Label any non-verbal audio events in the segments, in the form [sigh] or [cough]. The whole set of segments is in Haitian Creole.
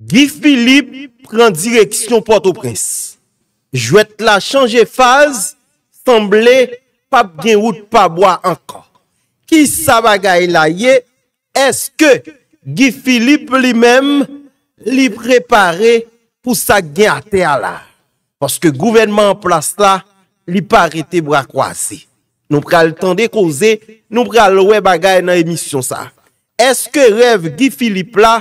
Gifilip pren direksyon Port-au-Prince. Jwet la chanje faz, sanble pap gen wout pa bo a ankon. Ki sa bagay la ye, eske Gifilip li men li prepare pou sa gen ate ala. Poske gouvenman plas la, li parete bra kwasi. Nou pral tende koze, nou pral we bagay nan emisyon sa. Eske rev Gifilip la,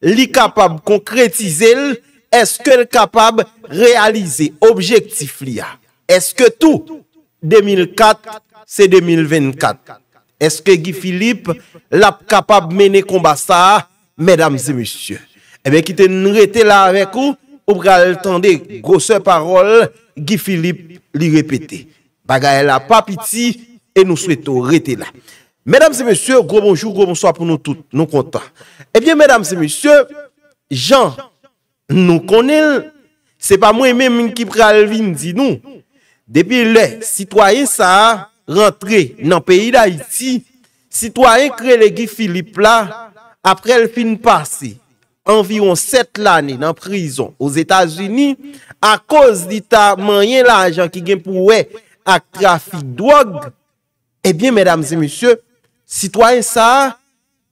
li kapab konkretize l, eske l kapab realize objektif li a. Eske tou, 2004 se 2024. Eske Gifilip la kapab mene konba sa, medam zemesye. Ebe eh ki ten rete la reko, nou pral tende kose parol Gifilip li repete. baga el apap iti, e nou sweto rete la. Mèdam se mèsyo, gwo bonjou, gwo bonso apoun nou tout, nou kontan. Eh Ebyè mèdam se mèsyo, jan nou konel, se pa mwen men mwen ki pralvin di nou, debi lè, sitwayen sa rentre nan peyi la iti, sitwayen kre le ge Filip la, apre el fin pase, anviron set lanen nan prizon, ouz Etats-Unis, a koz di ta manyen la ajan ki gen pou wey, ak trafik drog, e eh bien, mesdames et messieurs, citoyens sa,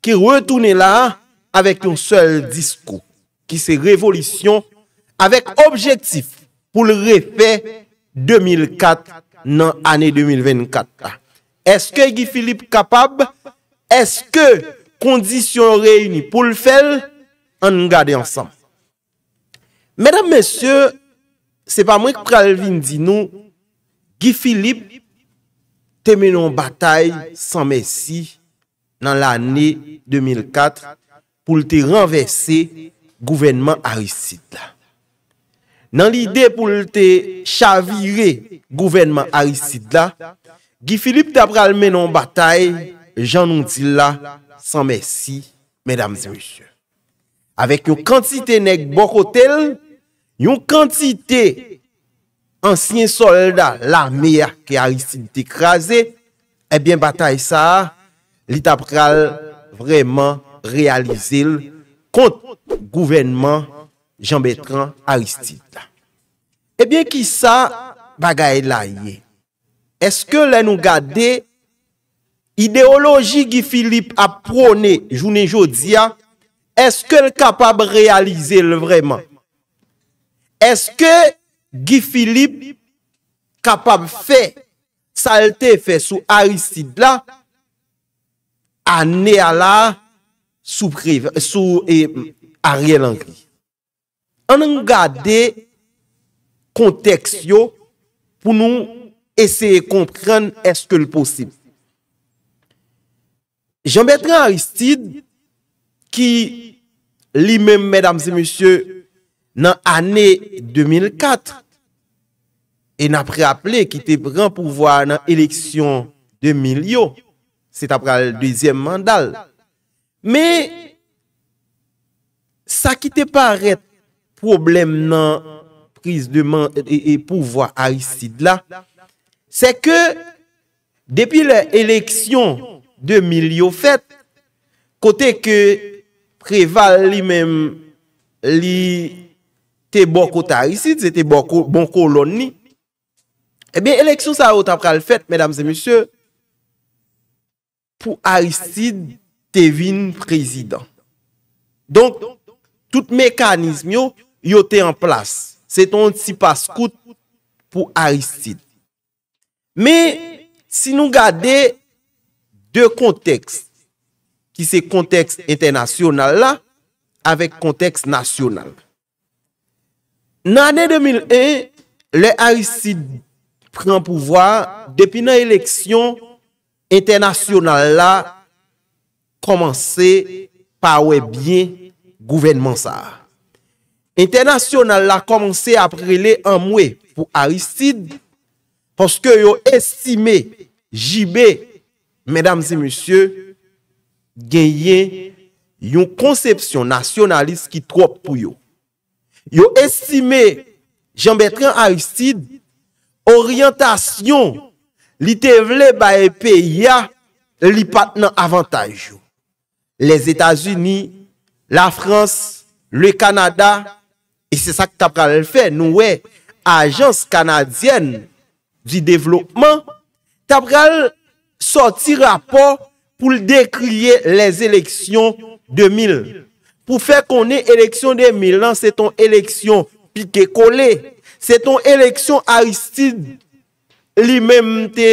ki retoune la, avek yon sel diskou, ki se revolisyon, avek objektif pou le refe 2004 nan ane 2024. Eske Gifilip kapab? Eske kondisyon reyouni pou le fel an nou gade ansam? Mesdames, messieurs, se pa mwen k pralvin di nou, Gifilip te menon batay san mesi nan l'anè 2004 pou lte renvesse gouvenman Arisid la. Nan lide pou lte chavire gouvenman Arisid la, Gifilip te apral menon batay janon ti la san mesi, mèdames mèdames. Awek yon kantite nek bokotel, yon kantite... ansyen soldat la meyak ki Aristide t'ekraze, ebyen batay sa, li tabral vreman realizil kont gouvenman Jean-Bertrand Aristide la. E ebyen ki sa, bagay la ye, eske le nou gade, ideoloji ki Filip ap prone jounen jodia, eske l kapab realizil vreman? Eske Gifilip kapab fè, salte fè sou Aristide la, anè ala sou arriè lankri. An nga de konteks yo pou nou esè yè kompren eske l posib. Jean-Bertrand Aristide ki li mèm mèdames et monsieurs nan anè 2004, E napre aple ki te bran pou vwa nan eleksyon de mil yo. Se ta pral dezyen mandal. Me, sa ki te paret problem nan priz de mandal e, e pou vwa a yisid la, se ke depi le eleksyon de mil yo fet, kote ke preval li men li te bon kota a yisid, se te bon kolon ni, Ebyen, eh eleksyon sa wot apkal fèt, mèdames et mèsyò, pou Aristide te vin prezident. Donk, tout mekanism yo, yo te en plas. Se ton si paskout pou Aristide. Mè, si nou gade de konteks ki se konteks internasyonal la, avèk konteks nasyonal. Nanè 2001, le Aristide pran pouvwa depi nan eleksyon internasyonal la komanse pa ou e bien gouvenman sa. Internasyonal la komanse aprele an mwe pou Aristide poske yo estime jibè medam se monsye genye yon konsepsyon nasyonalist ki trop pou yo. Yo estime jambetran Aristide oryantasyon li te vle ba e peya li pat nan avantaj yo. Les Etats-Unis, la France, le Kanada, e se sa ki ta pral fè nou we, Ajans Kanadienne di Devlopman, ta pral sorti rapor pou l dekriye les eleksyon 2000. Pou fè konen eleksyon 2000 nan se ton eleksyon pike kole, se ton eleksyon aistid li menm te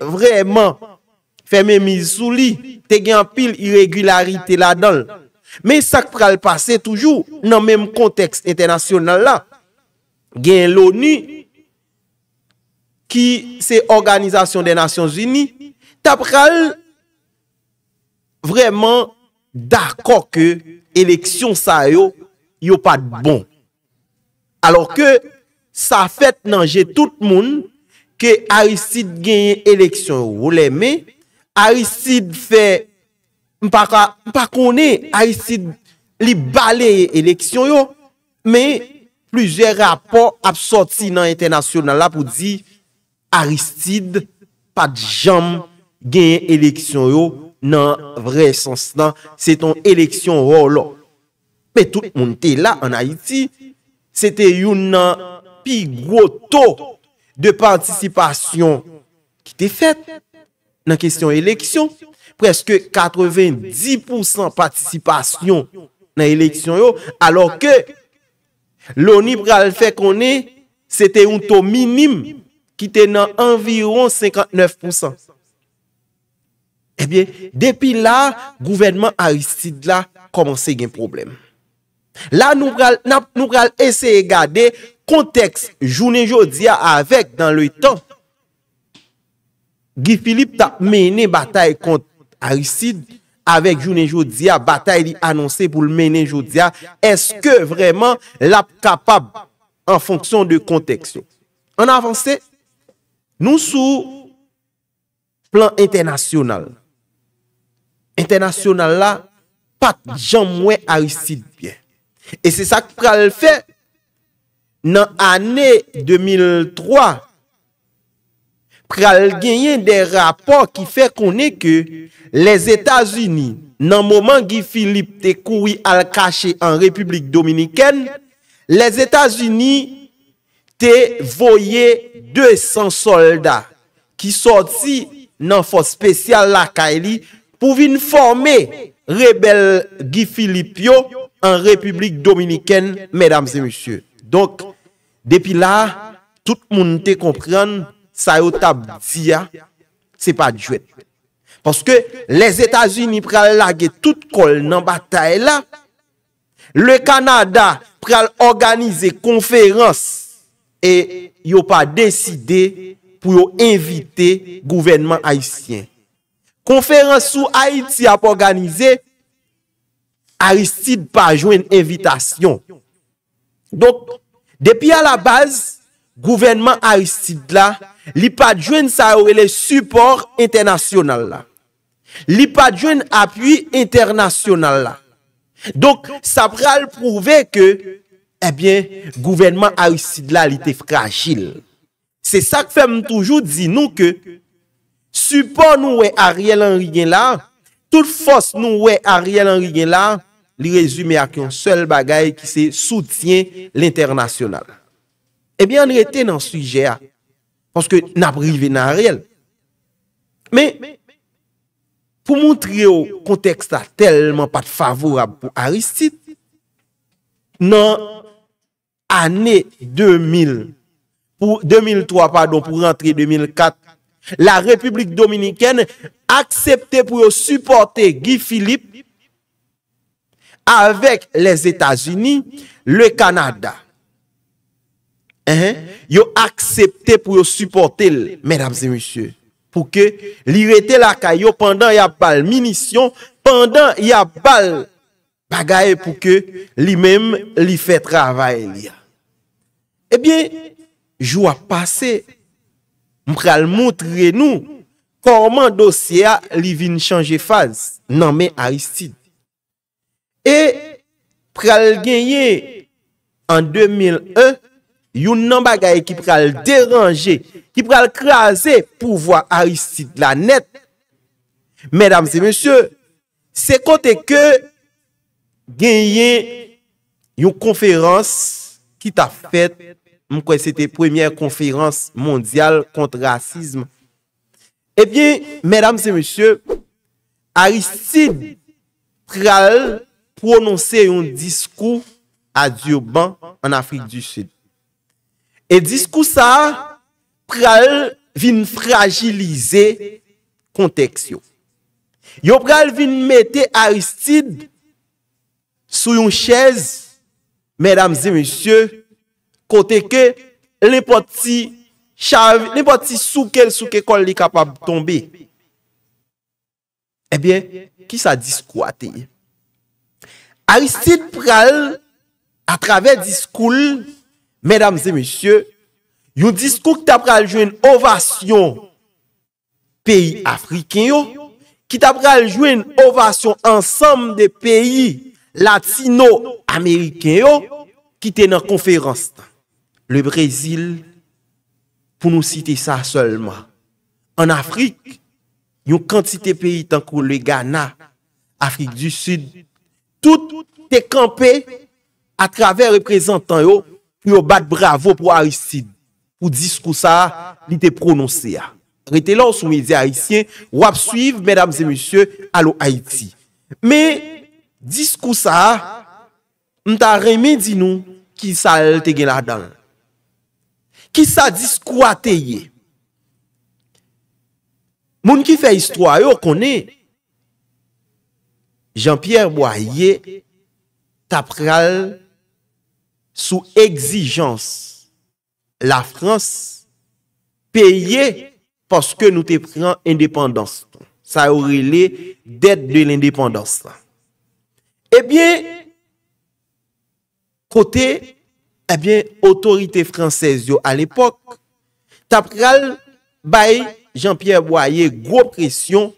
vreman feme mi souli, te gen pil iregularite la don. Men sak pral pase toujou nan menm konteks internasyonal la. Gen l'ONU ki se Organizasyon de Nasyons Uni tap pral vreman dako ke eleksyon sa yo, yo pat bon. Alor ke Sa fèt nan jè tout moun ke Aristide genye eleksyon yo wole. Me, Aristide fè mpa konè Aristide li baleye eleksyon yo, me plujè rapor ap soti nan internasyon nan la pou di Aristide pat jam genye eleksyon yo nan vre sens nan se ton eleksyon yo wole. Pe tout moun te la an Haiti se te yon nan pi gwo to de patisipasyon ki te fet nan kesyon eleksyon, preske 90% patisipasyon nan eleksyon yo, alo ke louni pral fe konen se te un to minim ki te nan environ 59%. Depi la, gouvenman Aristide la komanse gen probleme. La nou ral eseye gade konteks Jounen Jodia avek dan le ton Gifilip ta mene batay kont Arisid Avek Jounen Jodia, batay li anonse pou mene Jodia Eske vreman lap kapab an fonksyon de konteks An avanse, nou sou plan internasyonal Internasyonal la, pat jan mwen Arisid biye E se sak pral fe nan ane 2003 pral genyen de rapor ki fe konen ke les Etats-Unis nan moman Guy Philippe te koui al kache an Republik Dominiken les Etats-Unis te voye 200 soldat ki soti nan fospecial lakay li pou vin forme rebel Guy Philippe yo an republik dominiken, mèdames et monsieurs. Donk, depi la, tout moun te kompren, sa yo tab ziya, se pa djwet. Paske, les Etats-Unis pral lage tout kol nan batay la, le Kanada pral organize konferans e yo pa deside pou yo invite gouvernement Haitien. Konferans sou Haiti ap organize, Aristide pa jwen evitasyon. Donk, depi a la baz, gouvenman Aristide la, li pa jwen sa ouwele support internasyonal la. Li pa jwen apuy internasyonal la. Donk, sa pral prouve ke, ebyen, eh gouvenman Aristide la li te fragil. Se sak fem toujou di nou ke, support nou we Ariel Henry gen la, tout fos nou we Ariel Henry gen la, li rezume ak yon sel bagay ki se soutyen l'internasyonal. Ebyen, eh an rete nan suje a, pwoske nan prive nan reyel. Men, pou moun triyo konteksta telman pat favorab pou Aristide, nan ane 2000, ou 2003, pardon, pou rentre 2004, la Republik Dominikene aksepte pou yo supporte Guy Philippe avèk les Etats-Unis, le Kanada. Yo aksepte pou yo supporte, mèdames et monsieurs, pou ke li rete la kayo pandan ya bal minisyon, pandan ya bal bagaye pou ke li mèm li fè travèl. Ebyen, eh jou a pase, mkhal moutre nou korman dosye a li vin chanje faz, nan mè Aristide. E pral genye en 2001, yon nan bagaye ki pral deranje, ki pral krasè pou vwa Aristide la net. Medam se monsye, se kote ke genye yon konferans ki ta fèt, mwen kwen se te premye konferans mondyal kontrasizm. Ebyen, eh medam se monsye, Aristide pral genye, prononsè yon diskou a Dioban an Afrik du Sud. E diskou sa, pral vin fragilize konteks yo. Yo pral vin mette Aristide sou yon chèz, mèdames et mèsyè, kote ke, ne poti soukel souke kol li kapab tombe. Ebyen, eh ki sa diskou a tenye? Aristide Pral, a travè diskoul, mèdames et mèsyè, yon diskoul ta pral jwen ovasyon peyi Afriken yo, ki ta pral jwen ovasyon ansam de peyi Latino-Ameriken yo, ki ten an konferans tan. Le Brésil, pou nou site sa solman, an Afrik, yon kantite peyi tan kou le Ghana, Afrik du Sud, tout te kampe ah. a travè reprezentan yo yon bat bravo pou Aïtid ou diskousa li te prononse ya. Rete la ou sou media Aïtien, wap suiv, mèdames et monsieurs, alo Aïti. Me, diskousa, mta remè di nou ki sa el te gen la dan. Ki sa diskou a te ye. Moun ki fe istwa yo konè Jean-Pierre Boyer tapral sou exijans la Frans peye poske nou te pran indepandans. Sa ou rele det de l'indepandans la. Ebyen, eh kote, ebyen, eh otorite fransez yo al epok, tapral bay Jean-Pierre Boyer gwo presyon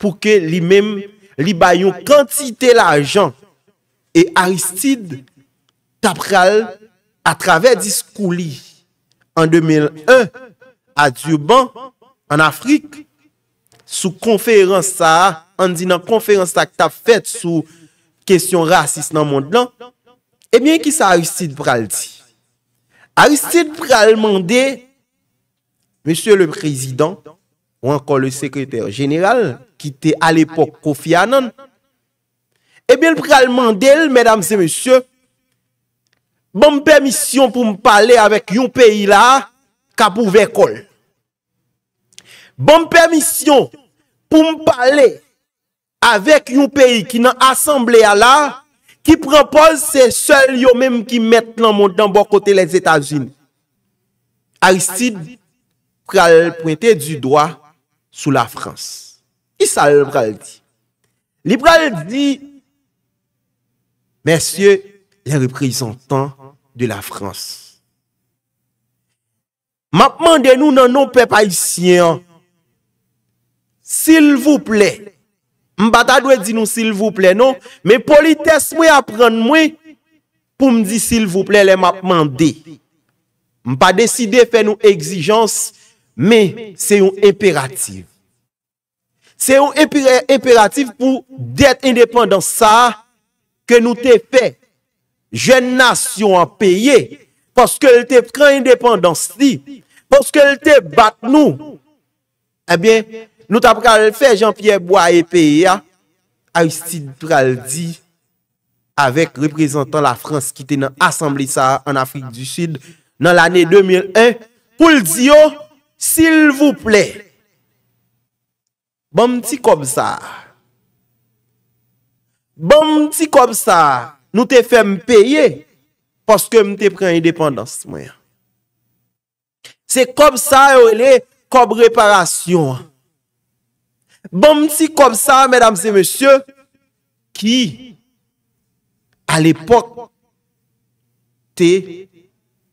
pou ke li mem li bayon kantite la ajan, e Aristide tap pral a travè dis kou li, an 2001, a Diban, an Afrik, sou konferans sa, an di nan konferans sa k tap fet, sou kesyon rasis nan mond lan, e eh myen ki sa Aristide pral di. Aristide pral mande, Monsie le prezident, ou ankon le sekreter general ki te al epok kofi anan. Ebyen eh pral mandel, medam se mesye, bom permisyon pou m pale avek yon peyi la ka pou vekol. Bom permisyon pou m pale avek yon peyi ki nan asemble a la, ki propol se sel yo menm ki met nan bon kote les Etats-Unis. Aristide pral pointe du doa Sou la Frans. Ki sa el bral di? Li bral di, Mersye, Le reprezentant de la Frans. Non, mapman de nou nan nou pe pa isyen. Sil vou ple. Mpa ta dwe di nou sil vou ple non, Me polites mwe apren mwe, Pou mdi sil vou ple le mapman de. Mpa deside fe nou exijans, Men, se yon eperatif. Se yon eperatif pou det indepandans sa, ke nou te fe, jen nas yon an peye, poske l te prend indepandans li, poske l te bat nou, e eh ben, nou ta prel fe, Jean-Pierre Bois e peye, a yon sidral di, avek reprezentant la Frans ki te nan Assemblissah an Afrik du Sid, nan l ane 2001, pou l di yo, S'il vous plaît, bon petit comme ça. Bon petit comme ça, nous te fait payer parce que nous te prenons indépendance. C'est comme ça, est comme réparation. Bon petit comme ça, mesdames et messieurs, qui, à l'époque, t'es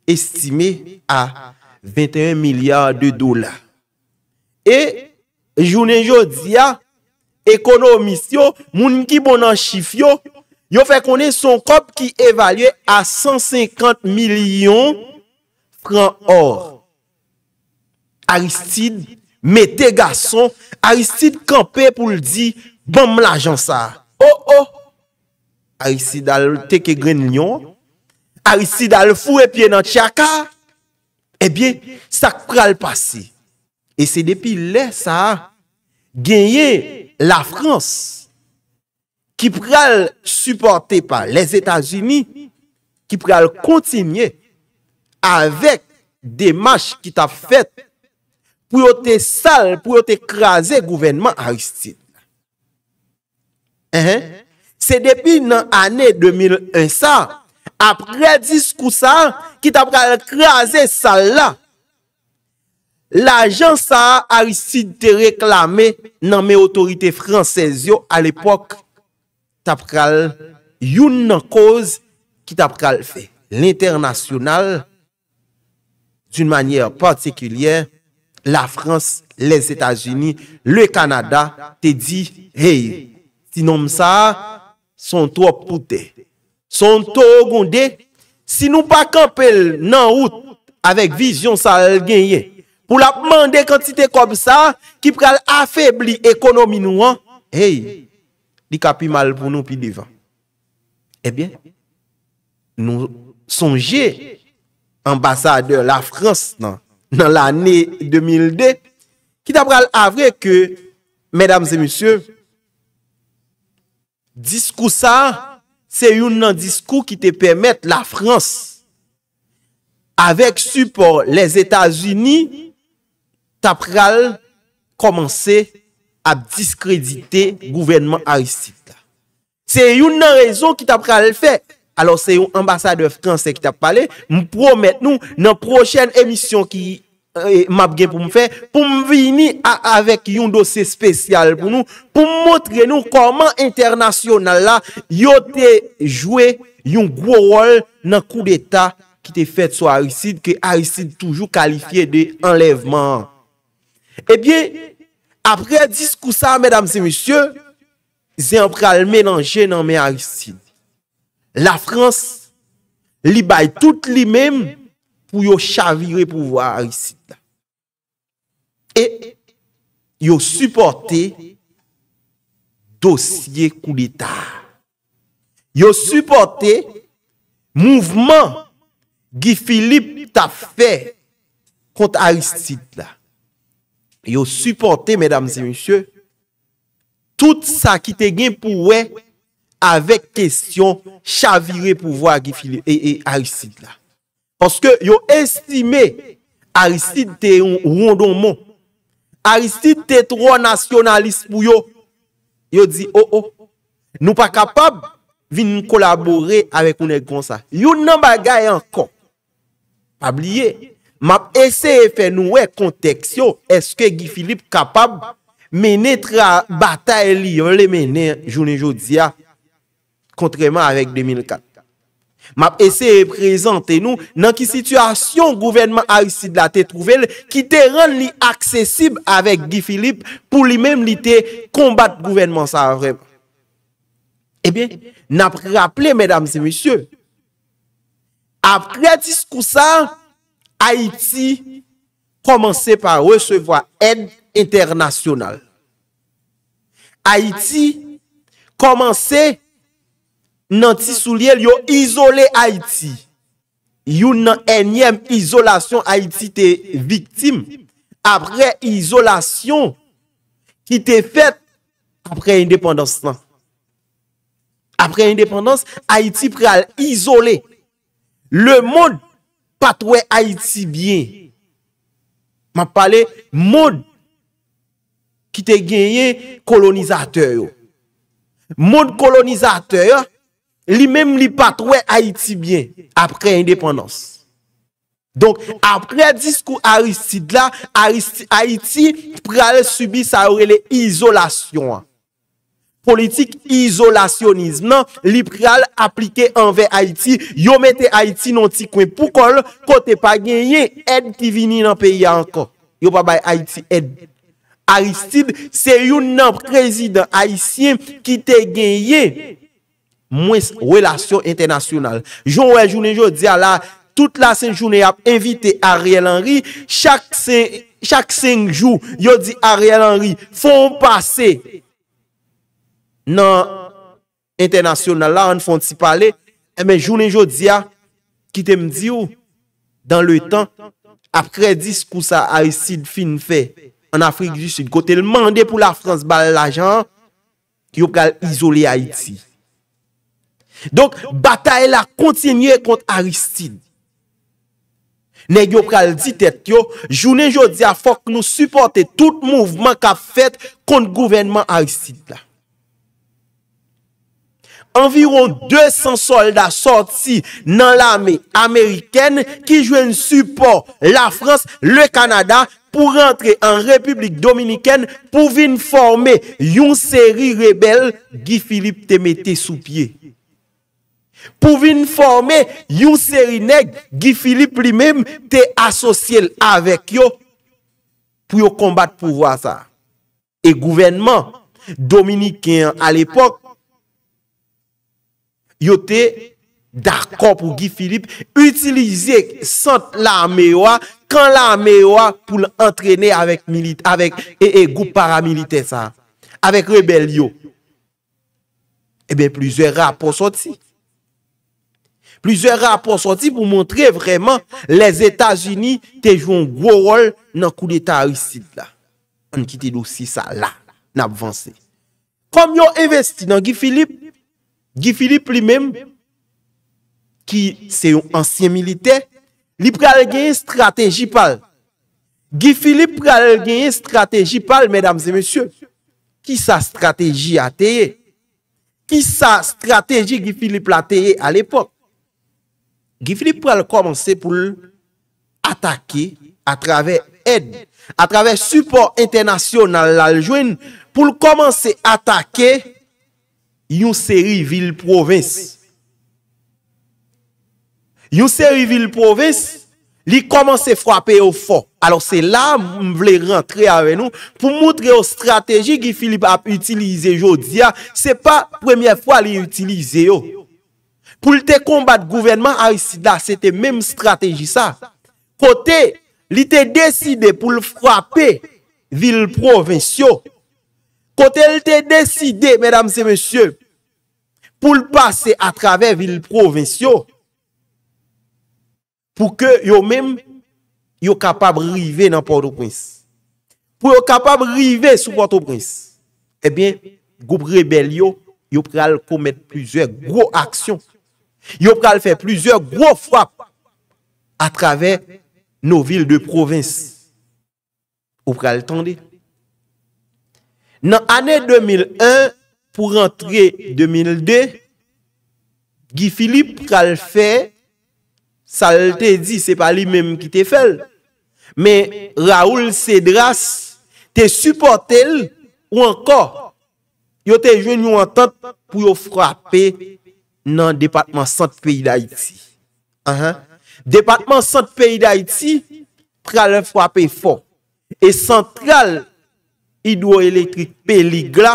estimé à 21 milyard de dola. E, jounen jodi ya, ekonomis yo, moun ki bonan chif yo, yo fè konen son kop ki evalue a 150 milyon pran or. Aristide, mette gason, Aristide kampe pou l di, bom la jan sa. Oh, oh, Aristide al teke grenlion, Aristide al fou e pye nan tchaka, Ebyen, eh sa pral pasi. E se depi le, sa genye la Frans ki pral supporte pa les Etats-Unis ki pral kontinye avèk demache ki ta fèt pou yo te sal, pou yo te krasè gouvernement Aristide. Se depi nan anè 2001 sa, apre diskousan ki tap kal kreaze sal la, la jan sa a risi de reklame nan me otorite fransez yo al epok, tap kal youn nan koz ki tap kal fe. L'internasyonal, d'un manyer patikilyen, la Frans, les Etats-Unis, le Kanada, te di, hey, ti nom sa, son to pou te. Son to ou gonde Si nou pa kampel nan out Avèk vizyon sal genye Pou la pman de kantite kòp sa Ki pral afèbli ekonomi nou an Hey Di kapi mal pou nou pi divan Ebyen eh Nou sonje Ambassadeur la Frans nan Nan l'anè 2002 Ki da pral avre ke Mèdames et monsieurs Diskousa Se yon nan diskou ki te pemet la Frans, avek supor les Etats-Unis, tap pral komanse ap diskredite gouvenman Arisita. Se yon nan rezon ki tap pral fe, alo se yon ambasade franse ki tap pale, mpromet nou nan prochen emisyon ki... Euh, map gen pou m fe, pou m vini avek yon dosye spesyal pou nou, pou m motre nou koman internasyonal la, yo te jwe yon gwo wol nan kou de ta ki te fet sou arisid, ki arisid toujou kalifiye de enlevman. Ebyen, eh apre diskousa, medam se misyo, ze an pral menanje nan men arisid. La Frans, li bay tout li mem, pou yo chavire pou vwa Arisid la. E yo supporte dosye kou l'Etat. Yo supporte mouvment Gifilip ta fe kont Arisid la. Yo supporte, mesdames et messieurs, tout sa ki te gen pou we avek kesyon chavire pou vwa Gifilip e Arisid la. Poske yo estime Aristide te yon rondonman, Aristide te tro nasyonalist pou yo, yo di, oh oh, nou pa kapab vin nou kolabore avèk oune konsa. Yo nan bagay ankon, ap liye, map ese e fè nou wè konteks yo, eske Gifilip kapab menè tra batay li, yon le menè jounen joudia, kontreman avèk 2004. map ese reprezenten nou nan ki situasyon gouvenman Aïsi de la te trouvel ki te rend li aksesib avek Guy Philippe pou li mem li te kombat gouvenman sa avrema. Ebyen, eh napre aple, mèdames et mèsyè, aple a diskousa, Aïti komanse pa recevo a en internasyonal. Aïti komanse Nan ti sou liel yo izole Haiti. Yo nan enyem izolasyon Haiti te viktim. Apre izolasyon. Ki te fet apre independance nan. Apre independance, Haiti pre al izole. Le moun patwe Haiti vye. Ma pale moun ki te genye kolonizateyo. Moun kolonizateyo. Li mèm li patwe Haiti bien apre indépendance. Donk apre diskou Aristide la, Haiti pral subi sa ourele izolasyon. Politik izolasyonizman, liberal aplike anve Haiti, yo mette Haiti non ti kwen pou kol, kote pa genye, ed ki vini nan peyi anko. Yo pa baye Haiti ed. Aristide se yon nan prezident Haitien ki te genye, Mwen relasyon internasyonal Joun wè jounen joudia la Tout la sen jounen ap invite Ariel Henry Chak sen Chak sen joun yo di Ariel Henry Fon pase Nan Internasyonal la an fon ti pale E men jounen joudia Ki te mdi ou Dan le tan ap kredi skousa A yosid fin fe An Afrik yosid kote l mande pou la Frans Bal la jan Ki yo kal izole Haiti Donk, bataye la kontinye kont Aristide. Ne gyo pral di tet yo, jounen jodi a fok nou suporte tout mouvman ka fet kont gouvenman Aristide la. Environ 200 soldat sorti nan l'arme Ameriken ki jwen suport la Frans, le Kanada, pou rentre an Republik Dominiken pou vin forme yon seri rebel ki Filip te mette sou piey. pou vin forme yon seri neg Gifilip li menm te asosye avèk yo pou yo kombat pouwa sa e gouvenman Dominikien al epok yo te dakon pou Gifilip utilize sent la mewa kan la mewa pou l'entrenè avèk e, e gou paramilite sa avèk rebel yo e eh ben plizè raposot si lise rapor soti pou montre vreman les Etats-Unis te joun gwo wol nan kou de ta risit la. An ki te lousi sa la, nan avanse. Kom yo investi nan Guy Philippe, Guy Philippe li mem, ki se yon ansyen milite, li pral genye strategi pal. Guy Philippe pral genye strategi pal, medamze mesye, ki sa strategi a teye, ki sa strategi Guy Philippe la teye al epok. Gifilip pral komanse pou l'atake a travè ed, a travè support internasyonal l'aljwen, pou l'komanse atake yon seri vil provins. Yon seri vil provins, li komanse fwapè yo fò. Alors se la m vle rentre ave nou pou moutre yo strategi Gifilip ap utilize yo dia, se pa premye fwa li utilize yo. pou l te kombat gouvernement a y si da, se te menm strategi sa, kote l te deside pou l frape vil provincio, kote l te deside, mèdames et mèsyè, pou l pase a trave vil provincio, pou ke yo menm, yo kapab rive nan Port-au-Prince, pou yo kapab rive sou Port-au-Prince, e eh ben, goup rebel yo, yo pre al komet pwizwe gwo aksyon, Yo pral fè plusieurs gros fwap a travè nou vil de provins. Ou pral tondè. Nan anè 2001 pou rentre 2002, Guy Philippe pral fè sa l te di se pa li mèm ki te fèl. Mè Raoul Cedras te supportèl ou anko yo te jwen nou anton pou yo fwapè nan Depatman Sant Peyi d'Haïti. Anhan. Depatman Sant Peyi d'Haïti pral fwa pey fò. E Santral idwo elektrik pey lig la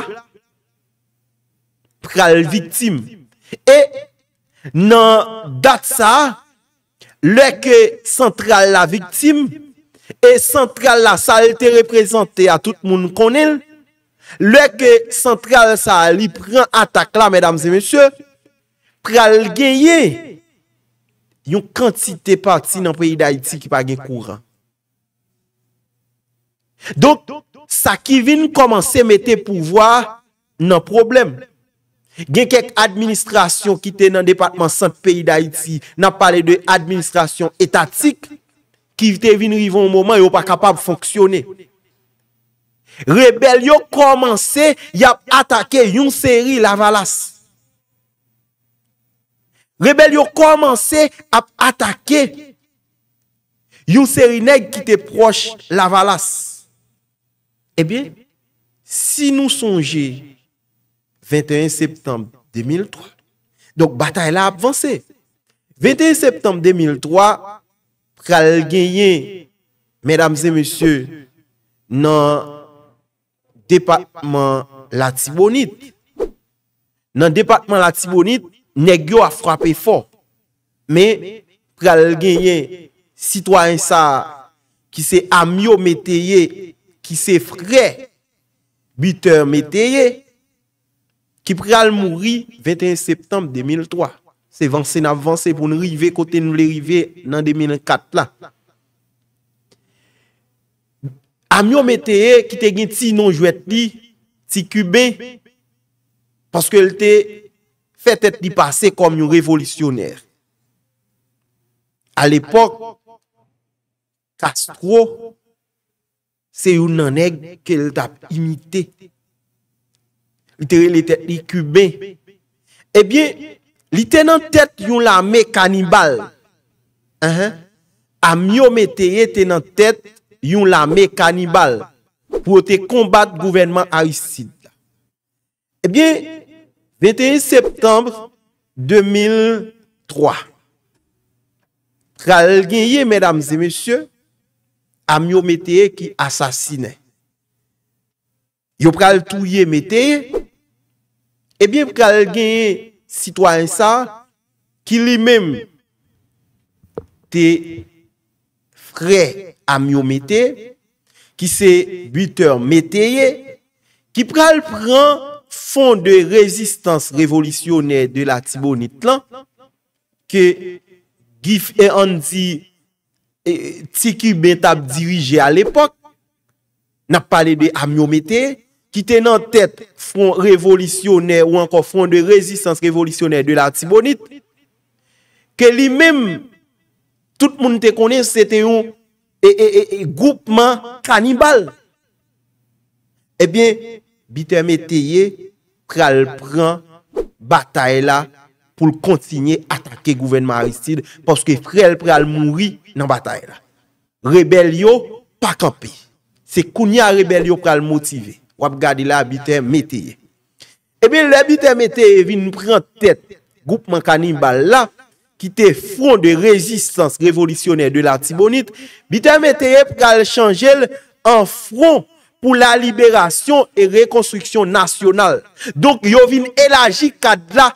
pral viktim. E nan dat sa lè ke Santral la viktim e Santral la sa lè te reprezenté a tout moun konil lè ke Santral sa li pren atak la, mesdames et messieurs, pral genye yon kantite pati nan peyi d'Haïti ki pa gen kouran. Donk, sa ki vin komanse mette pouvoi nan problem. Gen kek administrasyon ki te nan departman sant peyi d'Haïti, nan pale de administrasyon etatik, ki te vin rivon mouman yo pa kapab fonksyone. Rebel yo komanse yap atake yon seri la valas. rebel yo komanse ap atake yon seri neg ki te proche la valas. Ebyen, eh si nou sonje 21 septembre 2003, donk batay la apvanse. 21 septembre 2003, pral genye, medamze monsye, nan depatman la tibonit. Nan depatman la tibonit, Nè gyo a frapè fò. Mè, prè al genye, sitwa en sa, ki se amyo meteyye, ki se frè, bitèr meteyye, ki prè al mouri, 21 septembre 2003. Se vansè na vansè pou nou rive, kote nou le rive nan 2004 la. Amyo meteyye, ki te genye ti non jwèt li, ti kubè, paske el te kibè, Fè tèt di pasè kom yon revolisyonèr. A l'épok, Castro, se yon nanèk ke l tap imite. Li tère li tèt di kubè. Ebyen, li tè nan tèt yon lamè kanibal. A myo mè tère tè nan tèt yon lamè kanibal. Pwote kombat gouvenman a yisid. Ebyen, 21 septembre 2003 pral genye mèdames et mèsyè amyo mèteye ki asasine yo pral touye mèteye ebyen eh pral genye sitwansa ki li mèm te frey amyo mèteye ki se buter mèteye ki pral pran fon de rezistans revolisyonè de la Tibonit lan, ke Gif E. Andy Tiki Bentab dirije al epok, nap pale de amyomete, ki tenan tet fon revolisyonè ou ankon fon de rezistans revolisyonè de la Tibonit, ke li mem, tout moun te konen, se te yon e goupman kanibal, e eh bien, bitèmè te ye, pral pran batay la pou l kontinye atake gouvenman Aristide poske pral pral mouri nan batay la. Rebelyo pa kapi. Se kounya rebelyo pral motive. Wap gadi la biten eh meteyye. Ebe, la biten meteyye vin pran tet groupman Kanimbal la ki te front de rezistans revolisyoner de la Tibonite. Biten meteyye pral chanjel an front pou la liberasyon e rekonstriksyon nasyonal. Donk yo vin elaji kad la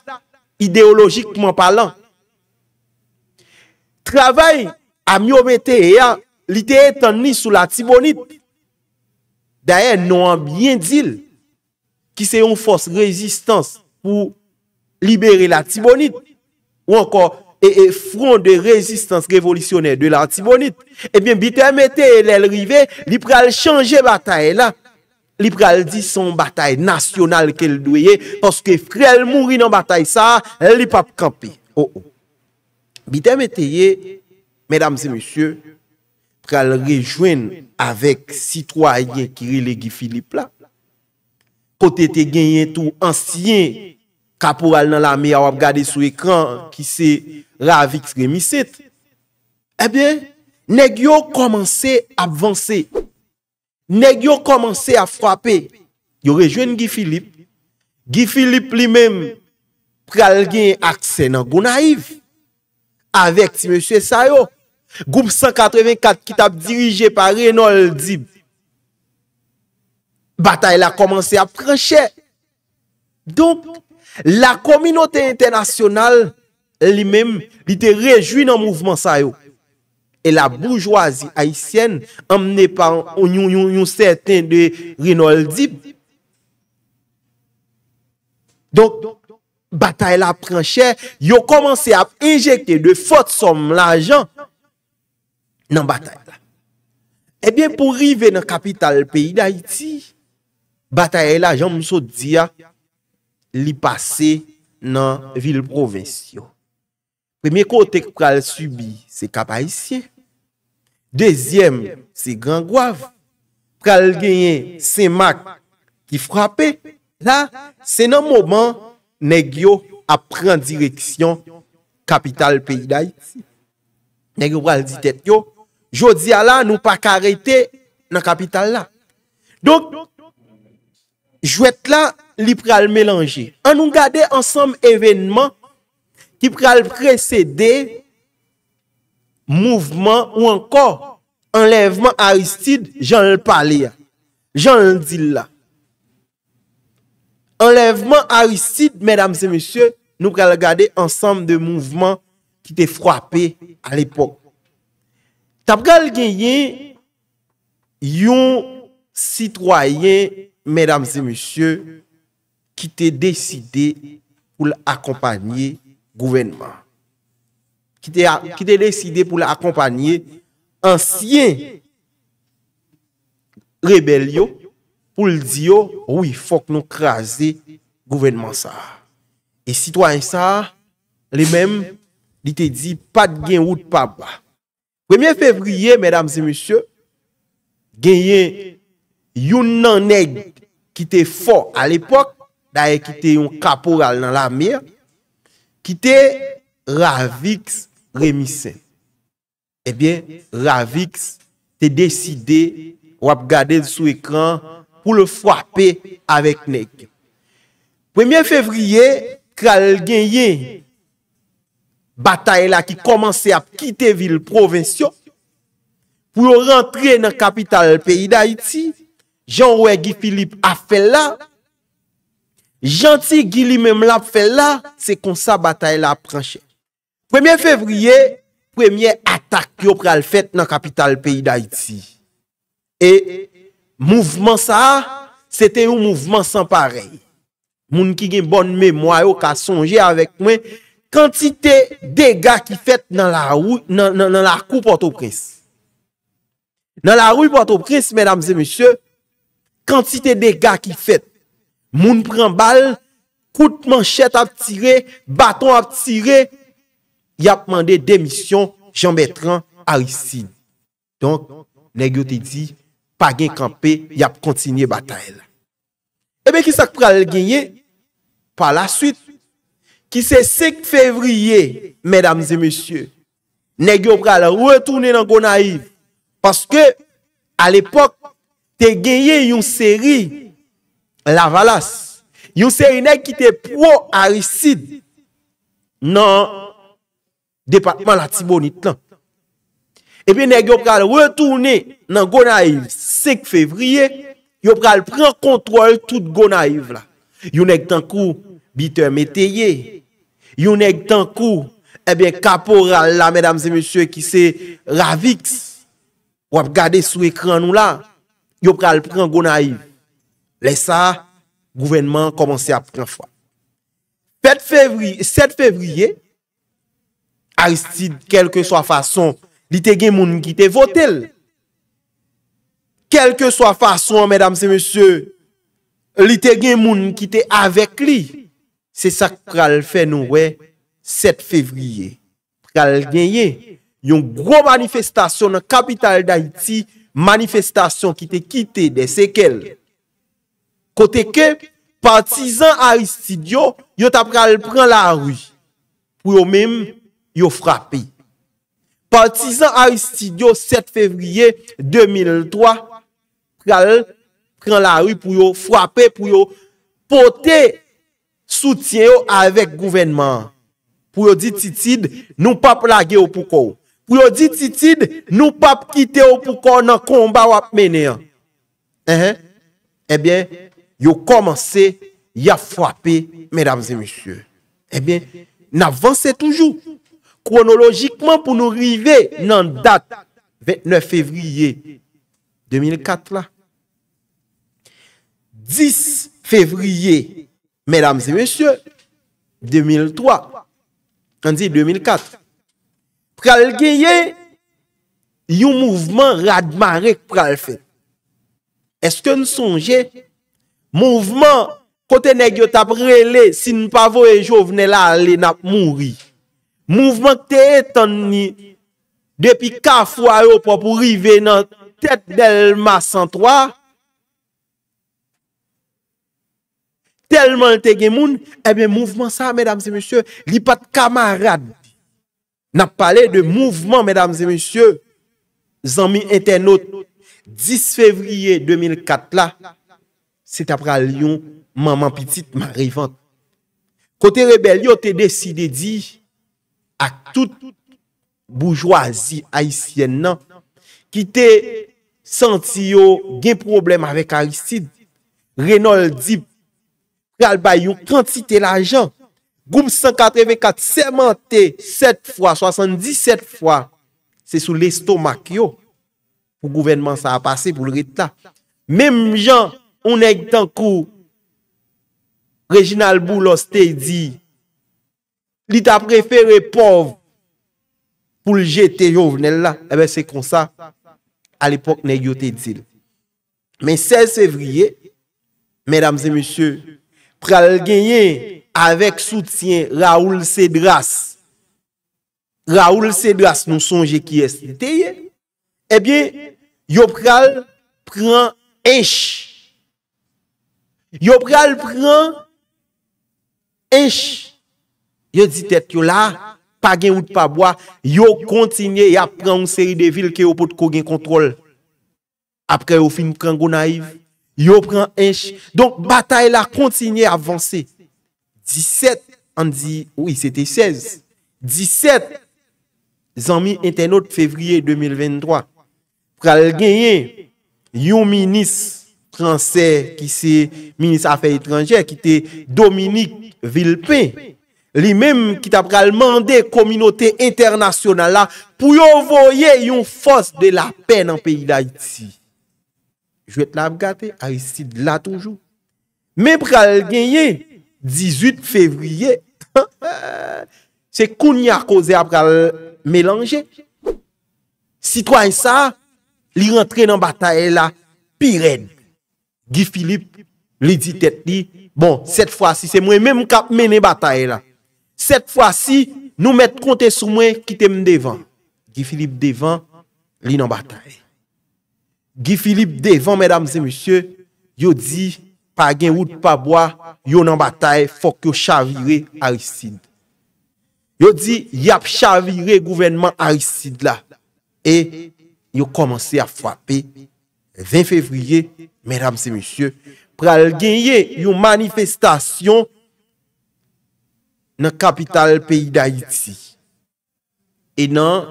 ideolojikman palan. Travay a myo bete e a, li te etan ni sou la tibonit. Da e, nou an bien dil, ki se yon fos rezistans pou liberi la tibonit, ou anko... E fron de rezistans revolisyonel de l'antibonit. Ebyen, eh bitem ete el el rive, li pral chanje batay la. Li pral di son batay nasyonal ke l doye, poske fral mouri nan batay sa, li pap kampe. Ho, oh, ho. Bitem eh, ete ye, medam se monsye, pral rejwen avèk sitwoyen Kirile Gifilipla. Kote te genyen tou ansyen, Kapoural nan la mi a wap gade sou ekran Ki se ravik remisit Ebyen eh Neg yo komanse apvanse Neg yo komanse ap frape Yo rejwen Gifilip Gifilip li men Pral gen akse nan Gounaiv Avet si Monsie Sayo Goup 184 Kit ap dirije pa Reynoldib Batay la komanse ap pranche Donk La kominote internasyonal li menm li te rejwi nan mouvman sa yo. E la bourgeoisie Haitienne amene pa o nyon nyon nyon sèten de Rinaldip. Donk batay la pren chè, yo komanse ap enjekte de fote som la jan nan batay la. Ebyen pou rive nan kapital peyi d'Haiti, batay la jan mounso diya li pase nan vil provensyon. Premye kote kwa al subi, se kapa isye. Dezyem, se gran gwav. Kwa al genye, se mak ki frape. La, se nan moman, negyo apren direksyon kapital peyday. Negyo wale ditet yo. Jodi ala, nou pa karete nan kapital la. Dok, jwet la, li pral melange. An nou gade ansam evenman ki pral precede mouvman ou ankor enlevman Aristide, jen l pali ya. Jen l di la. Enlevman Aristide, mèdames et monsieurs, nou pral gade ansam de mouvman ki te fwapè al epok. Tab gal genyen yon sitwayen, mèdames et monsieurs, ki te deside pou l'akompanyer gouvenman. Ki te deside pou l'akompanyer ansyen rebel yo, pou l'di yo, woui, fok nou krasi gouvenman sa. E sitwany sa, le mem, li te di, pat gen wout pa ba. Premye fevriye, medam zi monsye, genyen youn nan neg ki te fok al epok, daye ki te yon kaporal nan la miye, ki te Ravix remisen. Ebyen, Ravix te deside, wap gade sou ekran pou le fwape avèk nek. Premye fevriye, kral genye, bataye la ki komanse ap kite vil provensyon, pou yo rentre nan kapital el peyi da iti, jan wègi Filip Afella, Janti gili men mla pfe la, se kon sa bataye la pranche. Premye fevriye, premye atak yo pre al fet nan kapital peyi da iti. E mouvman sa, se te yo mouvman san parey. Moun ki gen bonn memwayo ka sonje avek mwen, kantite dega ki fet nan la kou pato pres. Nan la kou pato pres, menamze monsye, kantite dega ki fet. Moun pran bal Kout manchet ap tire Baton ap tire Yap mande demisyon Jambetran arisid Don, negyo te di Pa gen kampe, yap kontinye batal Ebe ki sak pral genye Pa la suite Ki se 6 fevriye Medamze mesye Negyo pral retounen an go naif Paske A l epok Te genye yon seri Lavalas, yon se yon ek ki te pro arisid nan depatman la tibonit lan. Ebyen ek yon pral wotounen nan Gonaiv 6 fevriye, yon pral pran kontrol tout Gonaiv la. Yon ek tankou biter meteyye, yon ek tankou kapo ral la medam zemesye ki se raviks, wap gade sou ekran nou la, yon pral pran Gonaiv. Lè sa, gouvernement komanse apren fwa. Pet fèvri, set fèvriye, Aristide, kelke swa fason, li te gen moun mkite votel. Kelke swa fason, mèdam se mèsyo, li te gen moun mkite avèk li. Se sak pral fè nou wè, set fèvriye, pral genye. Yon gro manifestasyon nan kapital d'Haïti, manifestasyon ki te kite de sekel. Kote ke, partizan Aristidio, yo tap pral pran la ru, pou yo mem yo frapi. Partizan Aristidio, 7 fevriye 2003, pral pran la ru pou yo frapi, pou yo pote soutyen yo avek gouvenman. Pou yo di titid, nou pap lage yo poukou. Pou yo di titid, nou pap kite yo poukou nan komba wap mene. E bien, yo komanse ya fwape medams e monsye. Ebyen, eh nan avanse toujou. Kronolojikman pou nou rive nan dat 29 fevriye 2004 la. 10 fevriye medams e monsye 2003 kandye 2004 pral genye yo mouvman radmarek pral fe. Eske nou sonje Mouvment kote ne gyot ap rele sin pavo e jovne la li nap mouri. Mouvment te etan ni depi ka fwa yo pwa pou rive nan tet delma 103. Telman te gemoun, ebe mouvment sa, medam se monsye, li pat kamarad. Nap pale de mouvment, medam se monsye, zanmi etenot 10 fevriye 2004 la. Se te apre al yon maman pitit Ma rivant Kote rebel yo te desi de di Ak tout Boujouazi aisyen nan Ki te Senti yo gen problem avek Aristide, Reynold Dib, Pial Bayou 36 tel ajan Goum 184 semente 77 fwa Se sou lestomak yo Ou gouvenman sa apase pou lretta Mem jan ou neg tan ko Reginald Boulos te di li ta prefere pov pou lje te yo vnel la, ebe eh se kon sa, al epok neg yo te dil. Men 16 evriye, medamze monsye, pral genye, avek soutien Raoul Cedras, Raoul Cedras nou sonje ki es te ye, ebyen, eh yo pral pran enche yo pral pran enche yo ditet yo la pa gen ou de pa boya yo kontinye ya pran un seri de vil ke yo pot ko gen kontrol apre yo fin pran go naif yo pran enche donk batay la kontinye avanse 17 an di oui sete 16 17 zanmi entenot fevriye 2023 pral genye yo minis Fransè ki se minis afe etranjè, ki te Dominique Villepin. Li mèm ki ta pral mandè kominote internasyonan la pou yon voyè yon fos de la pen an peyi da iti. Jwè t'la ap gate, a yisi d'la toujou. Mè pral genye, 18 fevriye, se koun ya kouze pral mélange. Sitwany sa, li rentre nan bataye la piren. Gifilip li di tet li, bon, set fwa si se mwen men mou kap menen bataye la. Set fwa si nou met konten sou mwen kite m devan. Gifilip devan, li nan bataye. Gifilip devan, mèdames et monsieurs, yo di, pa gen wout pa bwa, yo nan bataye, fok yo chavire Harisid. Yo di, yap chavire gouvenman Harisid la. E, yo komanse a fwape, 20 fevriye, Pral genye yon manifestasyon nan kapital peyi d'Haïti. E nan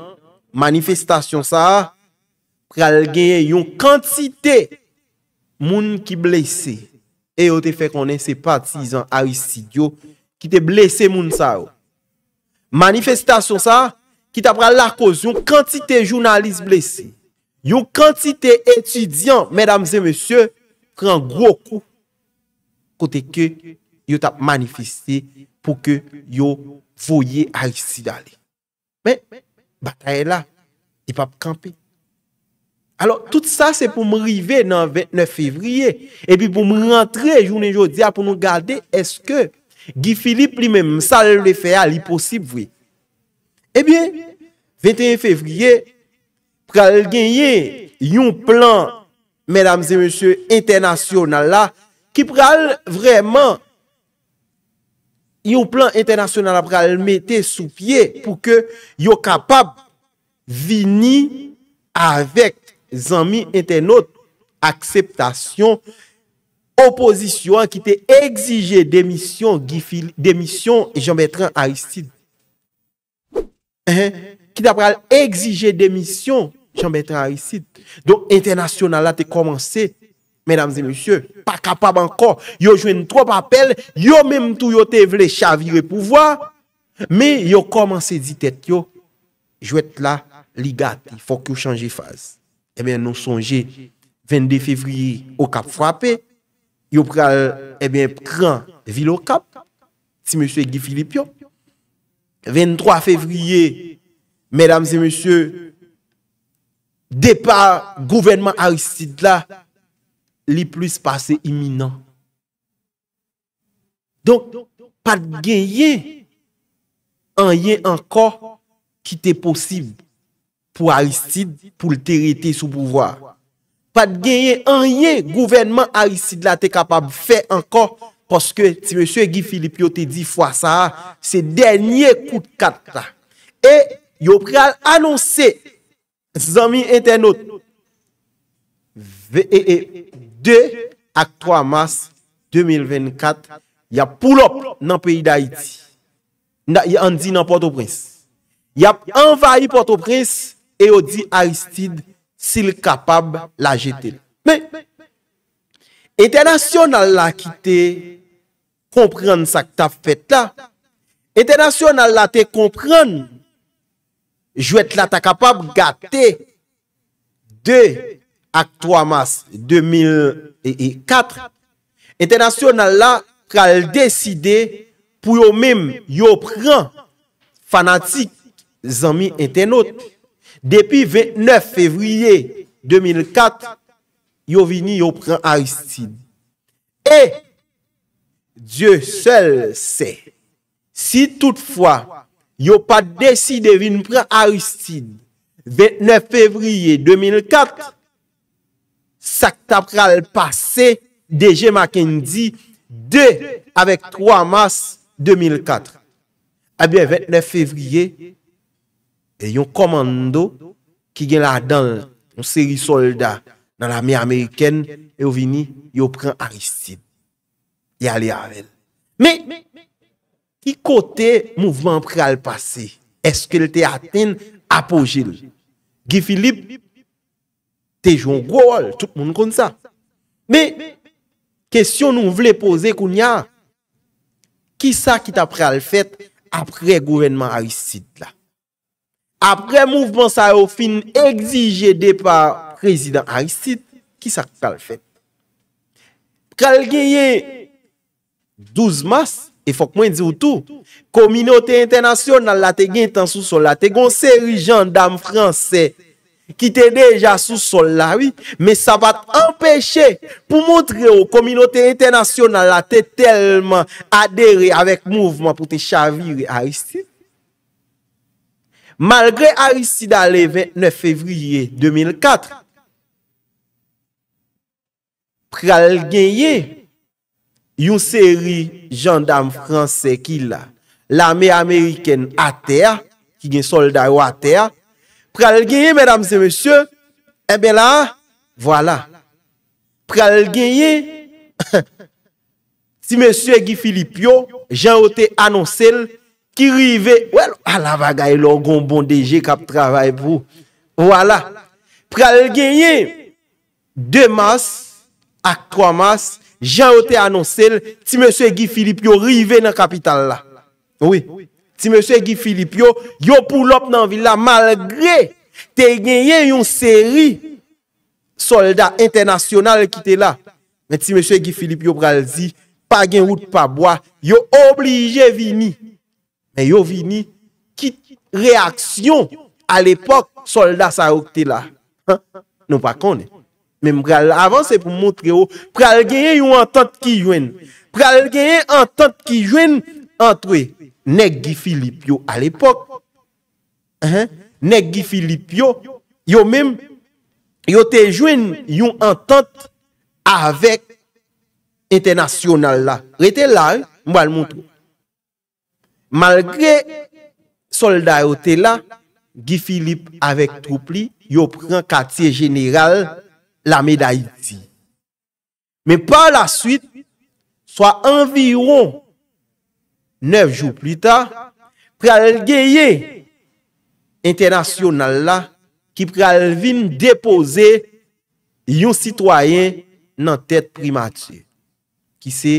manifestasyon sa pral genye yon kantite moun ki blese. E yo te fe konen se patizan Aristidio ki te blese moun sa yo. Manifestasyon sa ki ta pral la koz yon kantite jounalist blese. Yon kantite etudiant, mesdames et messieurs, kran gwo kou, kote ke yon tap manifeste pou ke yon voye a yisi dali. Men, bataye la, yon pap kampe. Alors, tout sa se pou m rive nan 29 fevrier, epi pou m rentre jounen jodia pou nou gade, eske Gifilip li men msal le fea li posib vwe. Ebyen, 21 fevrier, pral genye yon plan mesdames et monsieurs internasyonal la, ki pral vreman yon plan internasyonal la pral mette sou pie pou ke yo kapab vini avek zanmi etenot akseptasyon oposisyon ki te ekzije demisyon demisyon jambetran aistid ehem ki da pral exije demisyon, chanbetra risit. Don, internasyonala te komanse, menamze monsye, pa kapab ankon, yo jwen trope apel, yo menm tou yo te vle chavire pouvoi, me yo komanse zitet yo, jwet la ligat, fok yo chanje faz. Eh eben, nou sonje, 22 fevriye, okap fwape, yo pral, eben, eh pran, vil okap, si monsye Gifilip yo. 23 fevriye, okap, Mèdames et monsieurs, départ gouvernement Aristide la, li plus passé imminent. Donc, pat gen yé, an yé an kor, ki te posib, pou Aristide, pou le terité sou pouvoir. Pat gen yé an yé, gouvernement Aristide la, te kapab fè an kor, poske si monsieurs Guy Philippiot te di fwa sa, se denye kout kat la. E, Yopre anonsè Zami internet VEE 2 e, ak 3 mars 2024 Yap pou lop nan peyi da iti Yandji nan Port-au-Prince Yap envayi Port-au-Prince E yodi Aristide Sil kapab la jetè Men International la ki te Komprende sak ta fèt la International la te Komprende Jou et la ta kapab gate 2 ak 3 mars 2004 international la kal deside pou yo mim yo pran fanatik zanmi etenot depi 29 fevriye 2004 yo vini yo pran Aristide e Diyo sel se si toutfwa Yo pa desi de vin pran Aristide. 29 fevriye 2004. Saktap pral pase. Deje Makenji. 2 avèk 3 mars 2004. Abye 29 fevriye. E yon komando. Ki gen la dan. Yon seri soldat. Nan la miye Ameriken. Yo vini. Yo pran Aristide. Yali avèl. Mi. Mi. I kote mouvment pral pase, eske lte aten apogil. Gifilip, tejon gwo al, tout moun kon sa. Me, kesyon nou vle pose koun ya, ki sa ki ta pral fete apre gouvenman Aristide la. Apre mouvment sa yo fin egzije de pa prezident Aristide, ki sa ki ta l fete. Pral geye douz mas, E fok mwen di woutou, kominote internasyon nan la te gen tan sou sol la, te gonseri jan dam franse, ki te deja sou sol la, me sa bat empèche pou moutre ou, kominote internasyon nan la te telman adere avèk mouvman pou te chavire Aristide. Malgré Aristide ale 29 févriye 2004, pral genye, yon seri jandam franse ki la, la me Ameriken a te a, ki gen solda yo a te a, pral genye, mèdames et mèsyò, ebe la, vwala, pral genye, si mèsyò e gi Filipio, jan ote anonsel, ki rive, wèl, ala vaga e lo gom bon deje kap travay pou, vwala, pral genye, de mas, ak kwa mas, Jan yo te anonsel, ti M. G. Filipe yo rive nan kapital la. Ti M. G. Filipe yo, yo pou lop nan villa malgre te genyen yon seri soldat internasyonal ki te la. Ti M. G. Filipe yo pralzi, pa genwout pa boya, yo oblije vini. Yo vini, kit reaksyon al epok soldat sa yo ki te la. Non pa konen. avan se pou mwontre yo pral genye yon antant ki jwen pral genye antant ki jwen antwe nek gifilip yo al epok nek gifilip yo yo mem yo te jwen yon antant avek internasyonal la rete la mwal mwontre malgre solda yo te la gifilip avek troupli yo pran katye jeneral la Meda Iti. Men pa la suite, swa anviron, nev jou pli ta, prealgeye internasyonal la, ki prealvin depose yon sitwayen nan tet primatye, ki se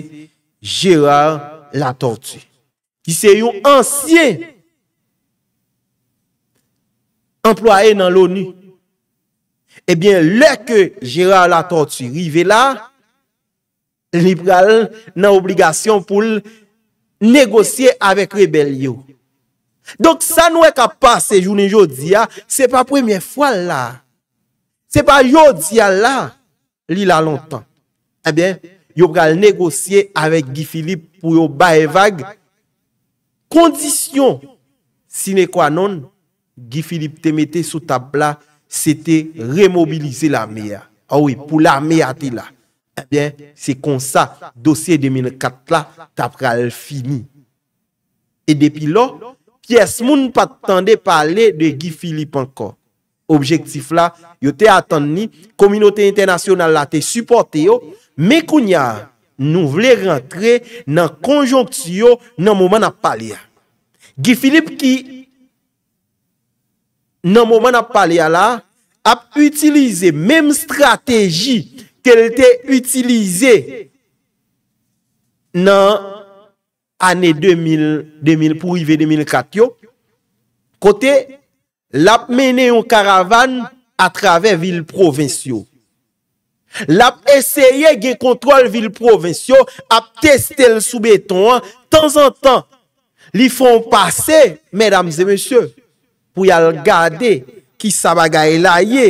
Gérard la Tortue, ki se yon ansyen employe nan l'ONU. Ebyen, lè ke Gérard la Tortue rive la, li pral nan obligasyon pou l'negosye avèk rebel yo. Donk sa nou e ka pase jounen yo diya, se pa premiè fwa la. Se pa yo diya la, li la lontan. Ebyen, yo pral negosye avèk Gifilip pou yo ba evag. Kondisyon, si ne kwa non, Gifilip te mette sou tabla se te remobilize la mea. Awi, ah pou la mea te la. Ebyen, eh se konsa dosye 2004 la, tapra el fini. E depi lo, kyes moun patande pale de Guy Philippe anko. Objektif la, yo te atan ni, kominote internasyonal la te supporte yo, me kounya nou vle rentre nan konjonktiyo nan mouman ap pale ya. Guy Philippe ki... nan mouman ap pale ala, ap utilize menm strategi ke lte utilize nan ane 2000, pou IVE 2004 yo, kote, lap mene yon karavan a trave vil provincio. Lap eseye gen kontrol vil provincio ap testel soubeton an, tan zan tan, li fon pase, medamze, monsye, pou yal gade ki sa bagay la ye,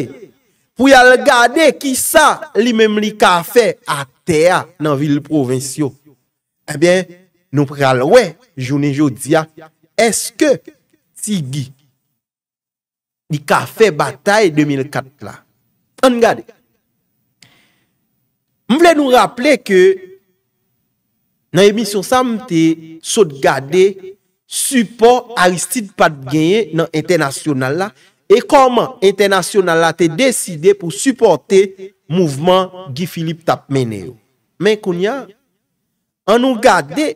pou yal gade ki sa li mem li kafe a teya nan vil provensyo, ebyen nou pralwe jounen joudia, eske si gi di kafe batay 2004 la. An gade. M vle nou rapple ke nan emisyon samte sot gade, Supor Aristide Padguenye nan internasyonalla E koman internasyonalla te deside pou suporte mouvman Guy Philippe Tapmeneo Men konya, an nou gade,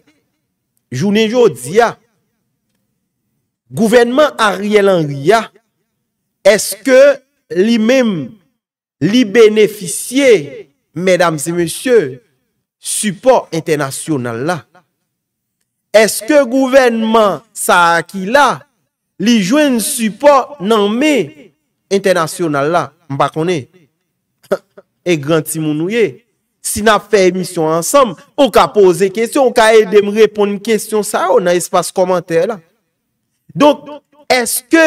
jounen jo diya Gouvenman Ariel Anguia Eske li mem li beneficye, medams e monsye Supor internasyonalla Eske gouvenman sa aki la, li jwen support nan me internasyonal la? Mbakone, [laughs] e granti moun ouye, si na fe misyon ansam, ou ka pose kesyon, ou ka ede mrepon kesyon sa ou nan espas komantè la? Donk, eske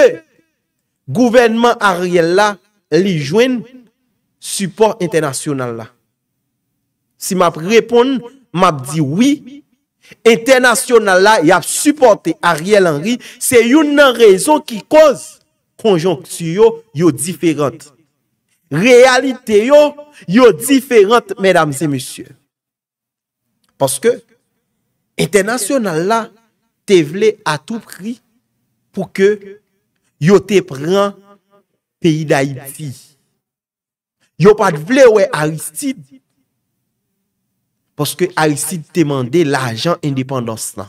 gouvenman a riel la, li jwen support internasyonal la? Si map repon, map di wii, Ete nasyonal la yap supporte Ariel Henry, se yon nan rezon ki koz konjonksu yo, yo diferant. Realite yo, yo diferant, medamze, monsye. Paske, ete nasyonal la te vle a tou pri, pou ke yo te pran peyi da idzi. Yo pat vle we Aristide, Paske a isi temande l'ajan indipendans nan.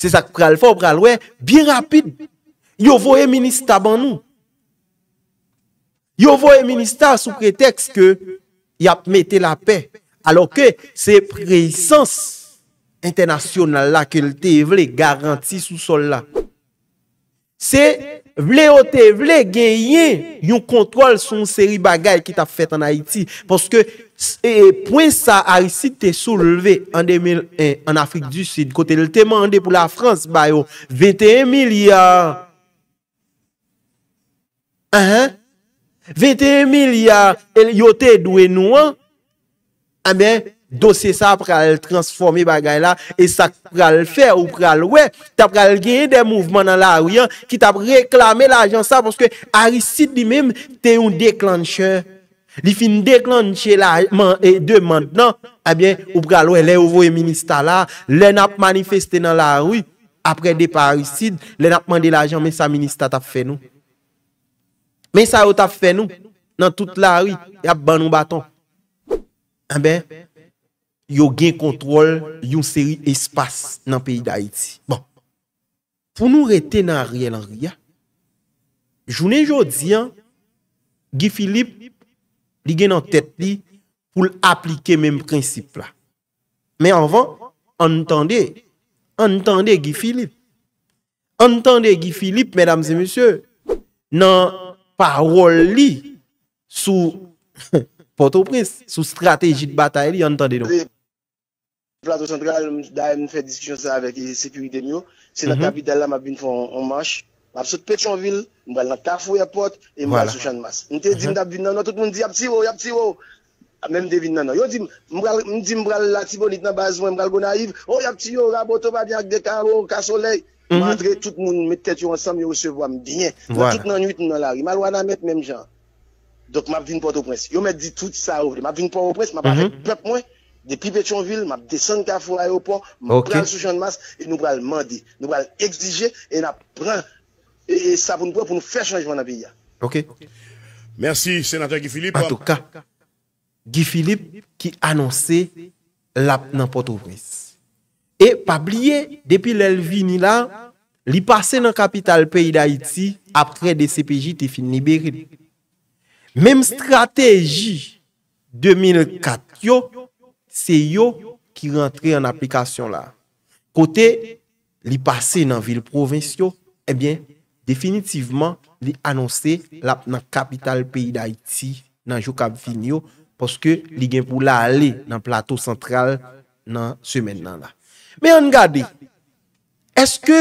Se sak pral fò pral wè, bi rapid, yo vo e minista ban nou. Yo vo e minista sou preteks ke yap mette la pe. Alo ke se preysans internasyonal la ke lte vle garanti sou sol la. Se vle o te vle genye yon kontwal son seri bagay ki ta fèt an Haiti. Paske Pwen sa harisite te souleve en Afrik du Sud, kote l temande pou la Frans bayo, 21 milyard. 21 milyard. Yo te dwe nou an, an ah, ben dosye sa pra l transforme bagay la, e sa pra l fe ou pra l we, ta pra l genye de mouvman an la ou yan, ki ta preklamen la jan sa, pwoske harisite di menm te un deklancheur. Li fin dek lan nche la man e de man nan, ebyen ou pralou e le ouvo e minista la le nap manifeste nan la rou apre de parisid, le nap mande la jan men sa minista tap fè nou. Men sa yo tap fè nou nan tout la rou, yap banou baton. Ebyen, yo gen kontrol yon seri espas nan peyi da Haiti. Bon. Pou nou rete nan rye lan rye, jounen jodi, Gi Philippe Di gen nan tèt li pou l'aplike menm prinsip la. Men anvan, anton [laughs] de, anton de gi Filip. Anton de gi Filip, men damse monsye, nan parol li sou potoprins, sou strateji de batae li, anton de don. Vlado Sentral, da yon fè disisyon sa avèk sepiritènyo, se la kapitè mhm. la mabine fò anmanj. Mw ap sot Pechonville, mw bral nan ka foye pot, e mwal sou chan mas. Mwen te di mdap uh-huh. vin nan nan, tout mwen di, ap ti wou, ap ti wou, a menm devin nan nan. Yo di mbral, mwen di mbral Latibo, nit nan Bazouan, mbral Gonaiv, o, ap ti wou, rabo, toba, di ak de karo, ka soley, mw andre, tout mwen mw mette te yo ansam, yo se vwa mdinyen. Mwen tout nan yut, mwen nan lari, mwal wana met mwen mjan. Dok mw ap vin pot o prens. Yo mwen di tout sa wavre, mw ap vin pot o prens, mw ap Et ça va nous boit pour nous faire changer la vie. Ok. Merci, sénateur Guy Philippe. En tout cas, Guy Philippe qui annonçait la porte ouvrice. Et pas plié, depuis l'Elvini là, l'y passer dans le capital pays d'Haïti a près des CPJ Tifini Berini. Même stratégie 2004, yo, c'est yo qui rentrait en application là. Côté l'y passer dans la ville provinciale, eh bien... Definitivman li anonsè la nan kapital peyi d'Haïti nan Joukab Vinyo poske li gen pou la ale nan plato sentral nan semen nan la. Me yon gade, eske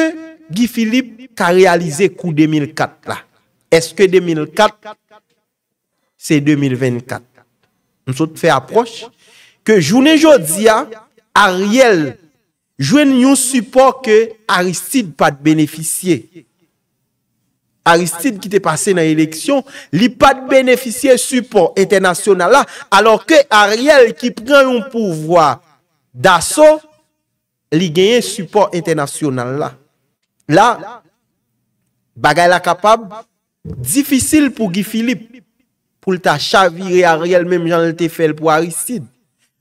Guy Philippe ka realize kou 2004 la? Eske 2004, se 2024. Mso te fe aproche, ke jounen jodia a riel jwen yon support ke Aristide pat beneficye. Aristide ki te pase nan eleksyon, li pat beneficyen support internasyon nan la, alor ke Ariel ki pren yon pouvoi daso, li genyen support internasyon nan la. La, bagay la kapab, difisil pou Gi Philippe, pou lta chavire Ariel, mèm jan lte fel pou Aristide.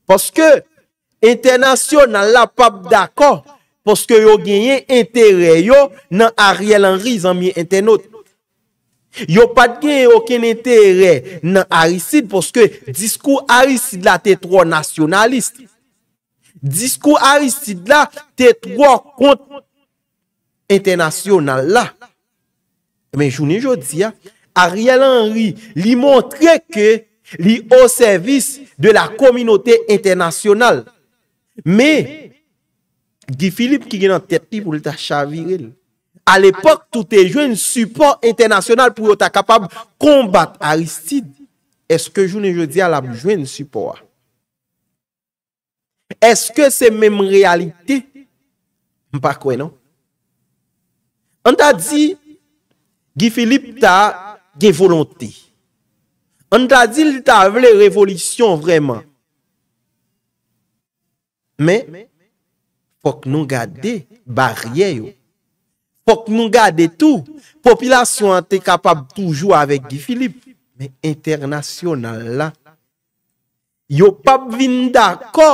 Poske, internasyon nan la pap dakor, poske yo genyen entereyo nan Ariel Anriz, anmye internote. Yo pat gen yo ken entere nan harisid Poske diskou harisid la te tro nasyonalist Diskou harisid la te tro kontre Internasyonal la Men jounen jodi ya Ariel Henry li montre ke Li o servis de la kominote internasyonal Me Di Filip ki gen an tepi pou lita chavire li A l'époque, tout est joué un support international pou yo ta kapab kombat Aristide. Est-ce que je ne je dis à l'âme joué un support? Est-ce que c'est même réalité? M'pacoué, non? On ta di, Guy Philippe ta, gè volonté. On ta di, l'it a avlé révolution, vraiment. Mais, pok nou gade, barié yo. pok moun gade tou, popilasyon an te kapab toujou avek di filip, men internasyon nan la, yo pap vin da ko,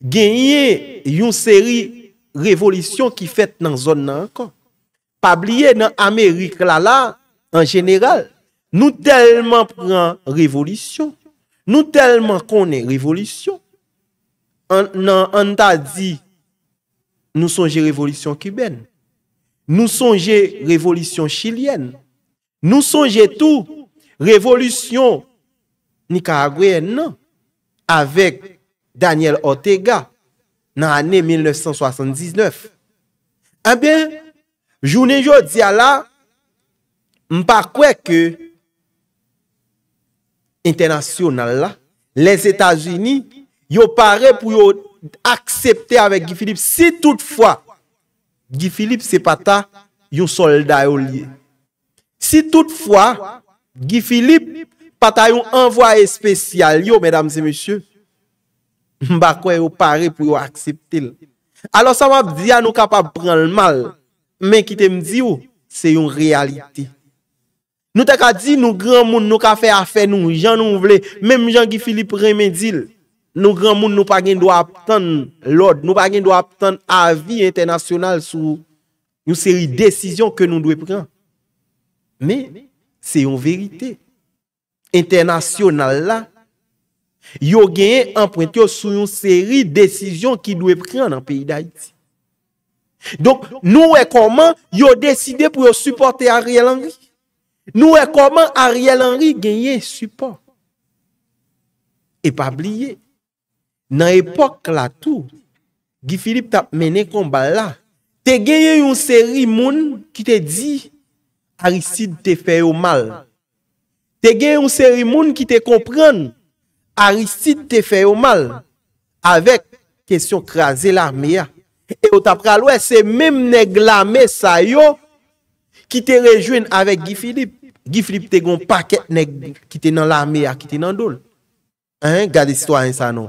genye yon seri revolisyon ki fet nan zon nan kon, pap liye nan Amerik lala, an jeneral, nou telman pran revolisyon, nou telman konen revolisyon, nan an ta di, nou sonje revolisyon kiben, Nou sonje revolisyon chilyen. Nou sonje tou. Revolisyon. Ni ka agwene nan. Avek Daniel Ortega. Nan ane 1979. A eh ben. Jounen jo diya la. Mpa kwe ke. Internasyon nan la. Les Etats-Unis. Yo pare pou yo. Aksepte avek Guy Philippe. Si toutfwa. Gifilip se pata yon solda yon liye Si toutfwa, Gifilip pata yon envoye spesyal yon, mbakwe yon pare pou yon akseptil Alo sa wap diya ah, nou kapap pran l mal, men ki te mdi yon, oh, se yon realiti Nou te ka di nou gran moun nou ka fe afe nou, jan nou mwle, menm jan Gifilip remedil Nou gran moun nou pa gen do ap tan lòd, nou pa gen do ap tan avi internasyonal sou yon seri desisyon ke nou dwe pran. Me, se yon verite, internasyonal la, yo genyen anpointe yo sou yon seri desisyon ki dwe pran nan peyi d'Haïti. Donk nou e koman yo deside pou yo supporte Ariel Henry. Nou e koman Ariel Henry genyen support. E pa bliye. nan epok la tou, Gifilip tap mene komba la, te geye yon seri moun ki te di, Aristide te feyo mal. Te geye yon seri moun ki te kompran, Aristide te feyo mal, avek kesyon kreaze la mea. E yo tap pralwe, se mem neg la me sa yo, ki te rejwen avek Gifilip. Gifilip te gon paket neg ki te nan la mea, ki te nan dol. Gade sitwa yon sa nou.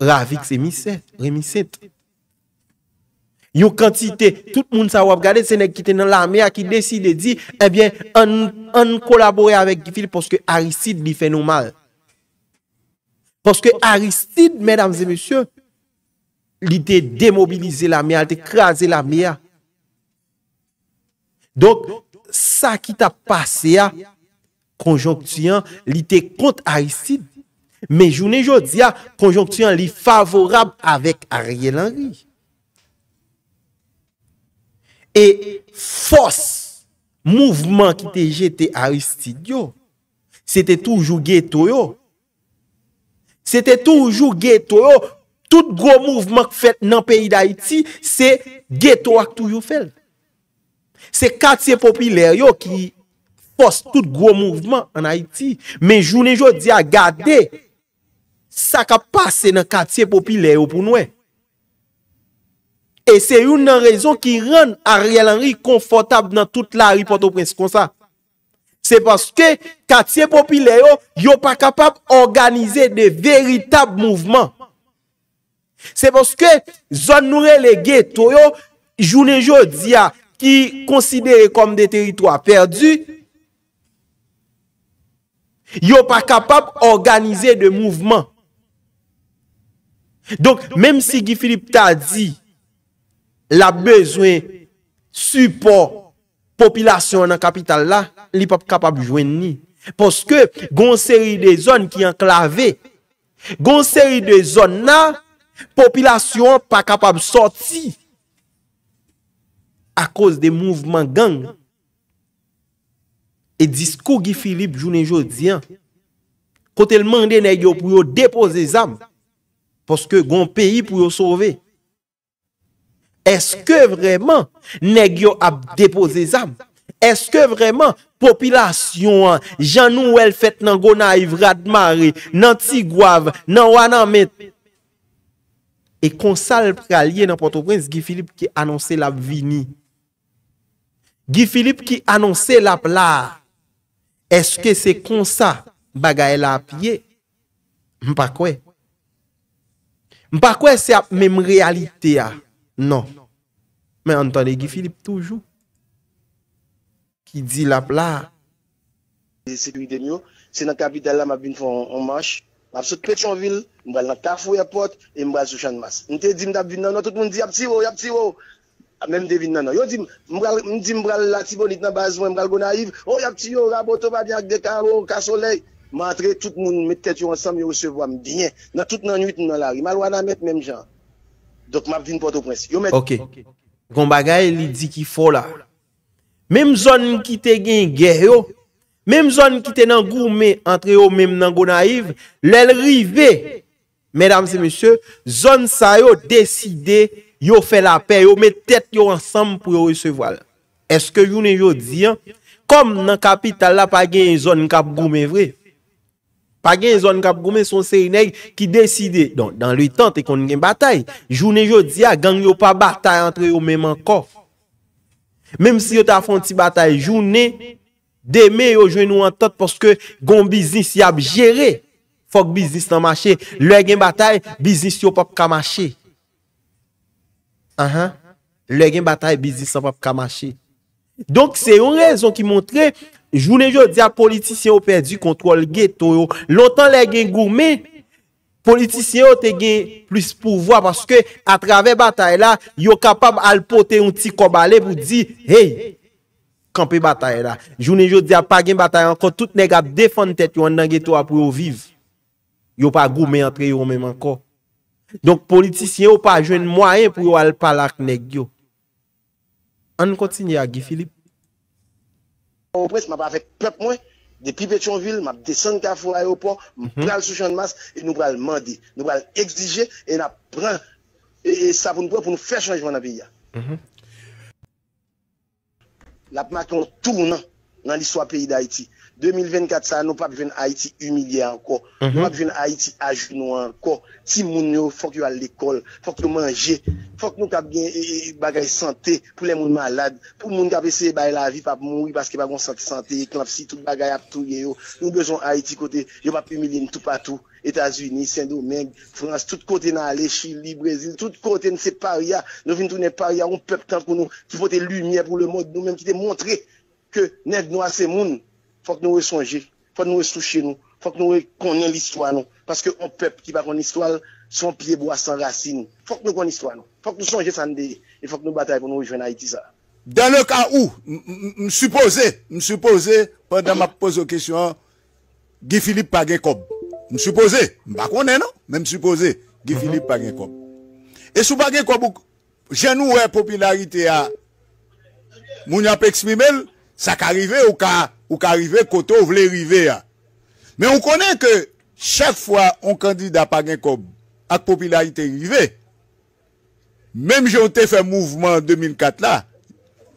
Ravik se miset, remiset. Yo kantite, tout moun sa wap gade, se ne kiten nan la mea ki desi de di, ebyen, an kolabore avèk gifil poske Aristide li fè nou mal. Poske Aristide, mèdames et messieurs, li te demobilize la mea, li te krasè la mea. Dok, sa ki ta pase ya, konjonktiyan, li te kont Aristide, Men jounen joudia konjonksyon li favorab avek Arie Langri. E fos mouvman ki te jete Aristid yo, se te toujou geto yo. Se te toujou geto yo, tout gro mouvman ki fet nan peyi da Haiti, se geto ak tou yo fel. Se katsye popilyer yo ki fos tout gro mouvman an Haiti, men jounen joudia gadey, sa ka pase nan katiye popi leyo pou noue. E se yon nan rezon ki ren a realanri konfortab nan tout la ripoto prens kon sa. Se paske katiye popi leyo, yo pa kapap organize de veritab mouvman. Se paske zon noue lege to yo, jounenjo diya ki konsidere kom de teritwa perdi, yo pa kapap organize de mouvman. Donk, menm si Gifilip ta di la bezwen support popilasyon nan kapital la, li pa kapab jwen ni. Poske gonseri de zon ki anklavè, gonseri de zon nan, popilasyon pa kapab soti a koz de mouvman gang. E diskou Gifilip jounen jodi an, kote lman dene yo pou yo depoze zanm. Poske gon peyi pou yo sove. Eske vreman negyo ap depoze zam? Eske vreman popilasyon jan nou el fèt nan gona Ivrad Mare, nan Tigwav, nan Wanamete? E konsal pralye nan Port-au-Prince, Gifilip ki anonsè lap vini. Gifilip ki anonsè lap la. Eske se konsa bagay la ap ye? Mpa kwe? Mpa kwe? Mpa kwen se ap menm realite ya? Non. Men anton e gifilip toujou. Ki di lapla. Se yon kapitel la mabin foun on manche. Mpap sot pechon vil. Mbral nan tafou ya pot. E mbral sou chan mas. Mte dim da bin nanon. Tout moun di ap ti wou. A menm devin nanon. Yo dim mbral la ti bonit nan baz wou. Mbral gona yiv. O oh, yap ti wou. Rabo to ba di ak de karo. Ka soley. Ma entre tout nou mè tèt yon ansam yon recevo am. Dinyen, nan tout nan yut nou nan lari. Ma lwa nan mèt mèm jan. Dok mè ap vin pote ou prensi. Ok. Gombagay li di ki fola. Mèm zon mkite gen gen yo. Mèm zon mkite nan goun me entre yo mèm nan goun aiv. Lèl rive. Mèdam se mèsyo, zon sa yo deside yo fè la pè. Yo mè tèt yo ansam pou yo recevo ala. Eske yon e yo di an. Kom nan kapital la pa gen yon kap goun me vreye. Pa gen yon zon kap gome son seriney ki deside... Don, dan luy tante kon yon gen batay... Jounen jodi a, gang yon pa batay antre yon menman kof... Mem si yon ta fon ti batay jounen... Deme yon jwen nou an tot... Poske gon biznis yab jere... Fok biznis nan mache... Lwen gen batay, biznis yon pap kamache... Lwen gen batay, biznis yon pap kamache... Don, se yon rezon ki montre... Jounen jo di a politisyen ou perdi kontrol geto yo. Lontan le gen goume, politisyen ou te gen plus pouvoi. Paske a trave bataye la, yo kapab alpote yon ti kobale pou di, hey, kampe bataye la. Jounen jo di a pa gen bataye anko, tout nega defan tet yo an den geto a pou yo viv. Yo pa goume antre yo menm anko. Donk politisyen ou pa jwen mwayen pou yo alpalak neg yo. An kontinye a gi Filip. Ou pres, m ap avè pep mwen, de pipet chon vil, m ap desen ka fwo ayopon, m pral sou chan mas, e nou pral mandi, nou pral exlije, e nap pran, e sa pou nou pran pou nou fè chanjman na piya. Mhm. Lap m akon tou nan, nan li swa piyi da Haiti. 2024 sa, nou pap ven Haiti humiliè anko. Pap ven Haiti ajounou anko. Ti moun yo fok yo al l'ekol, fok yo manje, fok nou kap gen bagay sante pou lè moun malade. Pou moun kap ese bay la vi pap moui, paske pap moun sante, sante, klansi, tout bagay ap touye yo. Nou bejon Haiti kote, yo pap humiliè tout patou. Etats-Unis, Saint-Domingue, France, tout kote nan Alechili, Brésil, tout kote nse paria. Nou vintou nè paria, moun pep tan pou nou ki fote lumiè pou lè moun mèm ki te montre ke nèd nou asè moun. Fok nou wè sonje, fok nou wè souche nou, fok nou wè konnen l'histoire nou. Paske an pep ki bakon l'histoire, son piye bo a san rasine. Fok nou kon l'histoire nou, fok nou sonje san deye, e fok nou bataye kon nou wè jwen a iti sa. Den lè ka ou, m'supose, m'supose, pandan ma pose kèsyon, Gifilip Pagé kob. M'supose, m'bakonnen nou, m'msupose, Gifilip Pagé kob. E sou Pagé kob, jen nou wè popularite a moun ap eksmime lè, Sa ka rive ou ka rive kote ou vle rive ya. Men ou konen ke chak fwa on kandida pa gen kob ak popilayite rive. Mem jante fe mouvman 2004 la,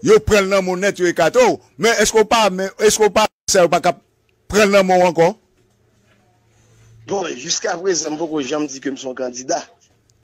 yo pren nan moun net yoy kato. Men esko pa, men esko pa, se yo pa ka pren nan moun ankon? Bon, jiska vwe zanmou kou janm di kem son kandida.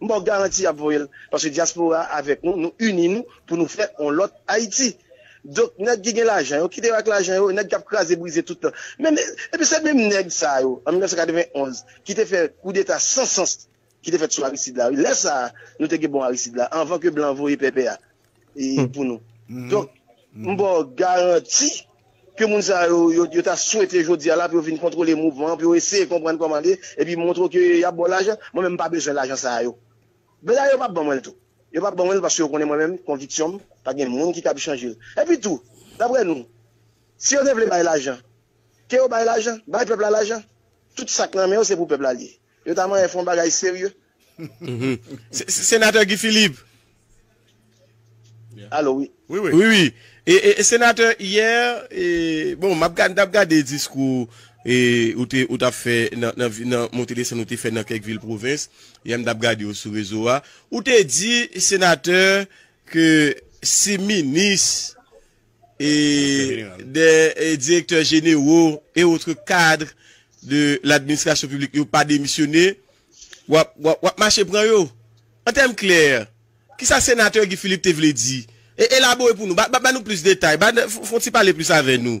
Mbo garanti ap vo yel, panse diaspora avek nou, nou uni nou, pou nou fè on lot Haïti. Dok, net gigen l'ajan yo, kite wak l'ajan yo, net kap kras e brize toutan. Men, epi sebe mnenk sa yo, an 1991, kite fè kou de ta 100 sens, kite fè tso arisid la, lè sa, nou teke bon arisid la, anvan ke blanvo yi pepe ya, pou nou. Dok, mbo garanti, ke moun sa yo, yo ta sou ete jo di ala, pou yo fin kontro le mouvan, pou yo ese, kompren komande, epi mwontro ki yo Bè la yo pa bon mwen tou. Yo pa bon mwen parce yo konen mwen mèm konviksyon, pa gen mwen ki kapi chanjil. E pi tou, tabre nou, si yo ne vle bay l'ajan, ke yo bay l'ajan, bay peple l'ajan, tout sak nan mè yo se pou peple l'ajan. Yo ta man yon fon bagay seryou. Mhm. Senateur Gifilip. Alo, oui. Oui, oui. Et, et, et, et, senateur, hier, et, bon, m'abgade, m'abgade disko... E ou te ou ta fè nan Mon telesen ou te fè nan kek vil provins Yem dab gadi ou sou rezo a Ou te di senatèr Ke se minis E Direktèr jenè ou E outre kadre De l'administrasyon publik yo pa demisyonè Wap wap wap Mache pran yo An tem klèr Ki sa senatèr ki Filip te vle di E la bo e pou nou Fonte se pale plus avè nou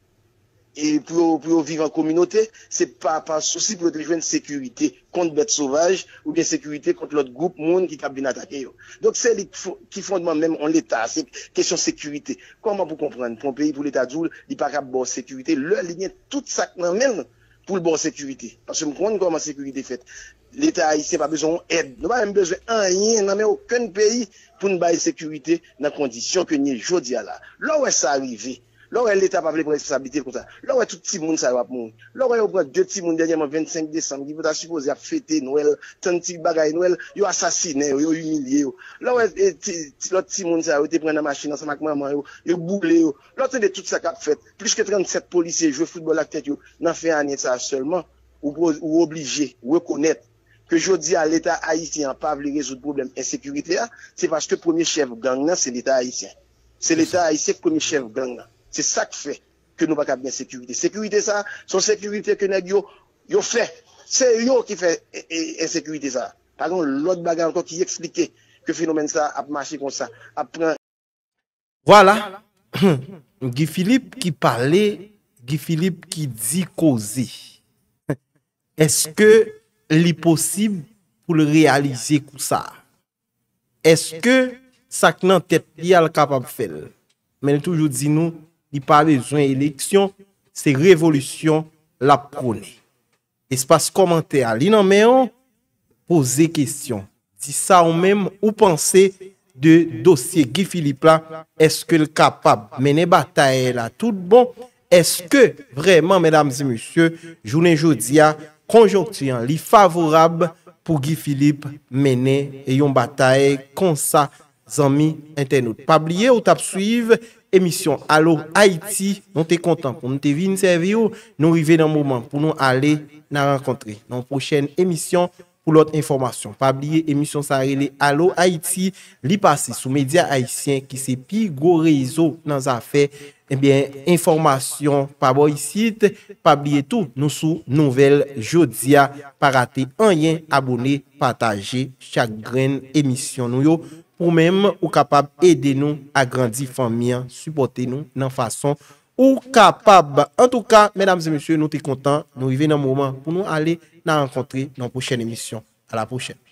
e pou yo vive an kominote, se pa pa sosi pou yo trejwen sekurite kont bete sauvage ou gen sekurite kont lot group moun ki tab bin atake yo. Donk se li ki fondman menm an l'Etat, se kèsyon sekurite. Konman pou kompran, pou l'Etat joul, li pa kap bor sekurite, lò l'i nye tout sakman menm pou l'bor sekurite. Pasè mou konman konman sekurite fet. L'Etat y se pa bezon ed, nan menm bezon an yin, nan menm okon peyi pou n'bay sekurite nan kondisyon ke nye jodi ala. Lò wè sa arrive, Là l'État pas pas vle responsabilité ça. ça. ça. tout ti monde sa wap moun. Lò wè yo 2 ti moun 25 décembre, qui vous ta suppose ap Noël, Noël, tant petit Noël, Noël. yo assassiné, yo, humilié. humilié yo. Lò lot eh, ti moun sa yo te pren la machine, maman yo, yo boule yo. de tout ça kap fait. plus que 37 policiers jouent football à tête, yo, nan fe ça seulement, ou, ou obligé ou reconnaître que je dis à l'État haïtien, pas voulu résoudre le problème insécurité, c'est parce que le premier chef gang, c'est l'État haïtien. C'est l'État haïtien, le premier chef gang. Se sak fe, ke nou baka bine sekurite. Sekurite sa, son sekurite ke neg yo, yo fe, se yo ki fe, e sekurite sa. Paron, lòd bagan, kò ki eksplike, ke fenomen sa ap mache kon sa. Voilà. Gi Filip ki pale, Gi Filip ki di kozi. Eske li posib pou le realize kou sa? Eske sak nan tet li al kapab fel? Men toujou di nou, li pa le zwen eleksyon, se revolusyon la prouni. Espa se komante a li nan meyon, pose kestyon. Ti sa ou menm ou panse de dosye Guy Philippe la, eske l kapab mene batae la tout bon, eske vreman, mèdames et monsieurs, jounen joudia, konjon tiyan li favorab pou Guy Philippe mene e yon batae konsa zanmi entenout. Pabliye ou tap suive, Emisyon alo Haiti, nou te kontan pou nou te vi nseve yo, nou rive nan mouman pou nou ale nan renkontre. Non, prochen emisyon pou lote informasyon. Pabliye emisyon sa rele alo Haiti, li pase sou media Haitien ki se pi go reyzo nan zafè. Ebyen, informasyon pa boy sit, pabliye tou nou sou nouvel jodia pa rate enyen abone pataje chak gren emisyon nou yo. Ou mèm ou kapab ede nou agrandi fan miyan, subote nou nan fason ou kapab. En tout ka, mèdames et monsieurs, nou te kontan, nou ive nan mouman pou nou ale nan ankontre nan pochène emisyon. A la pochène.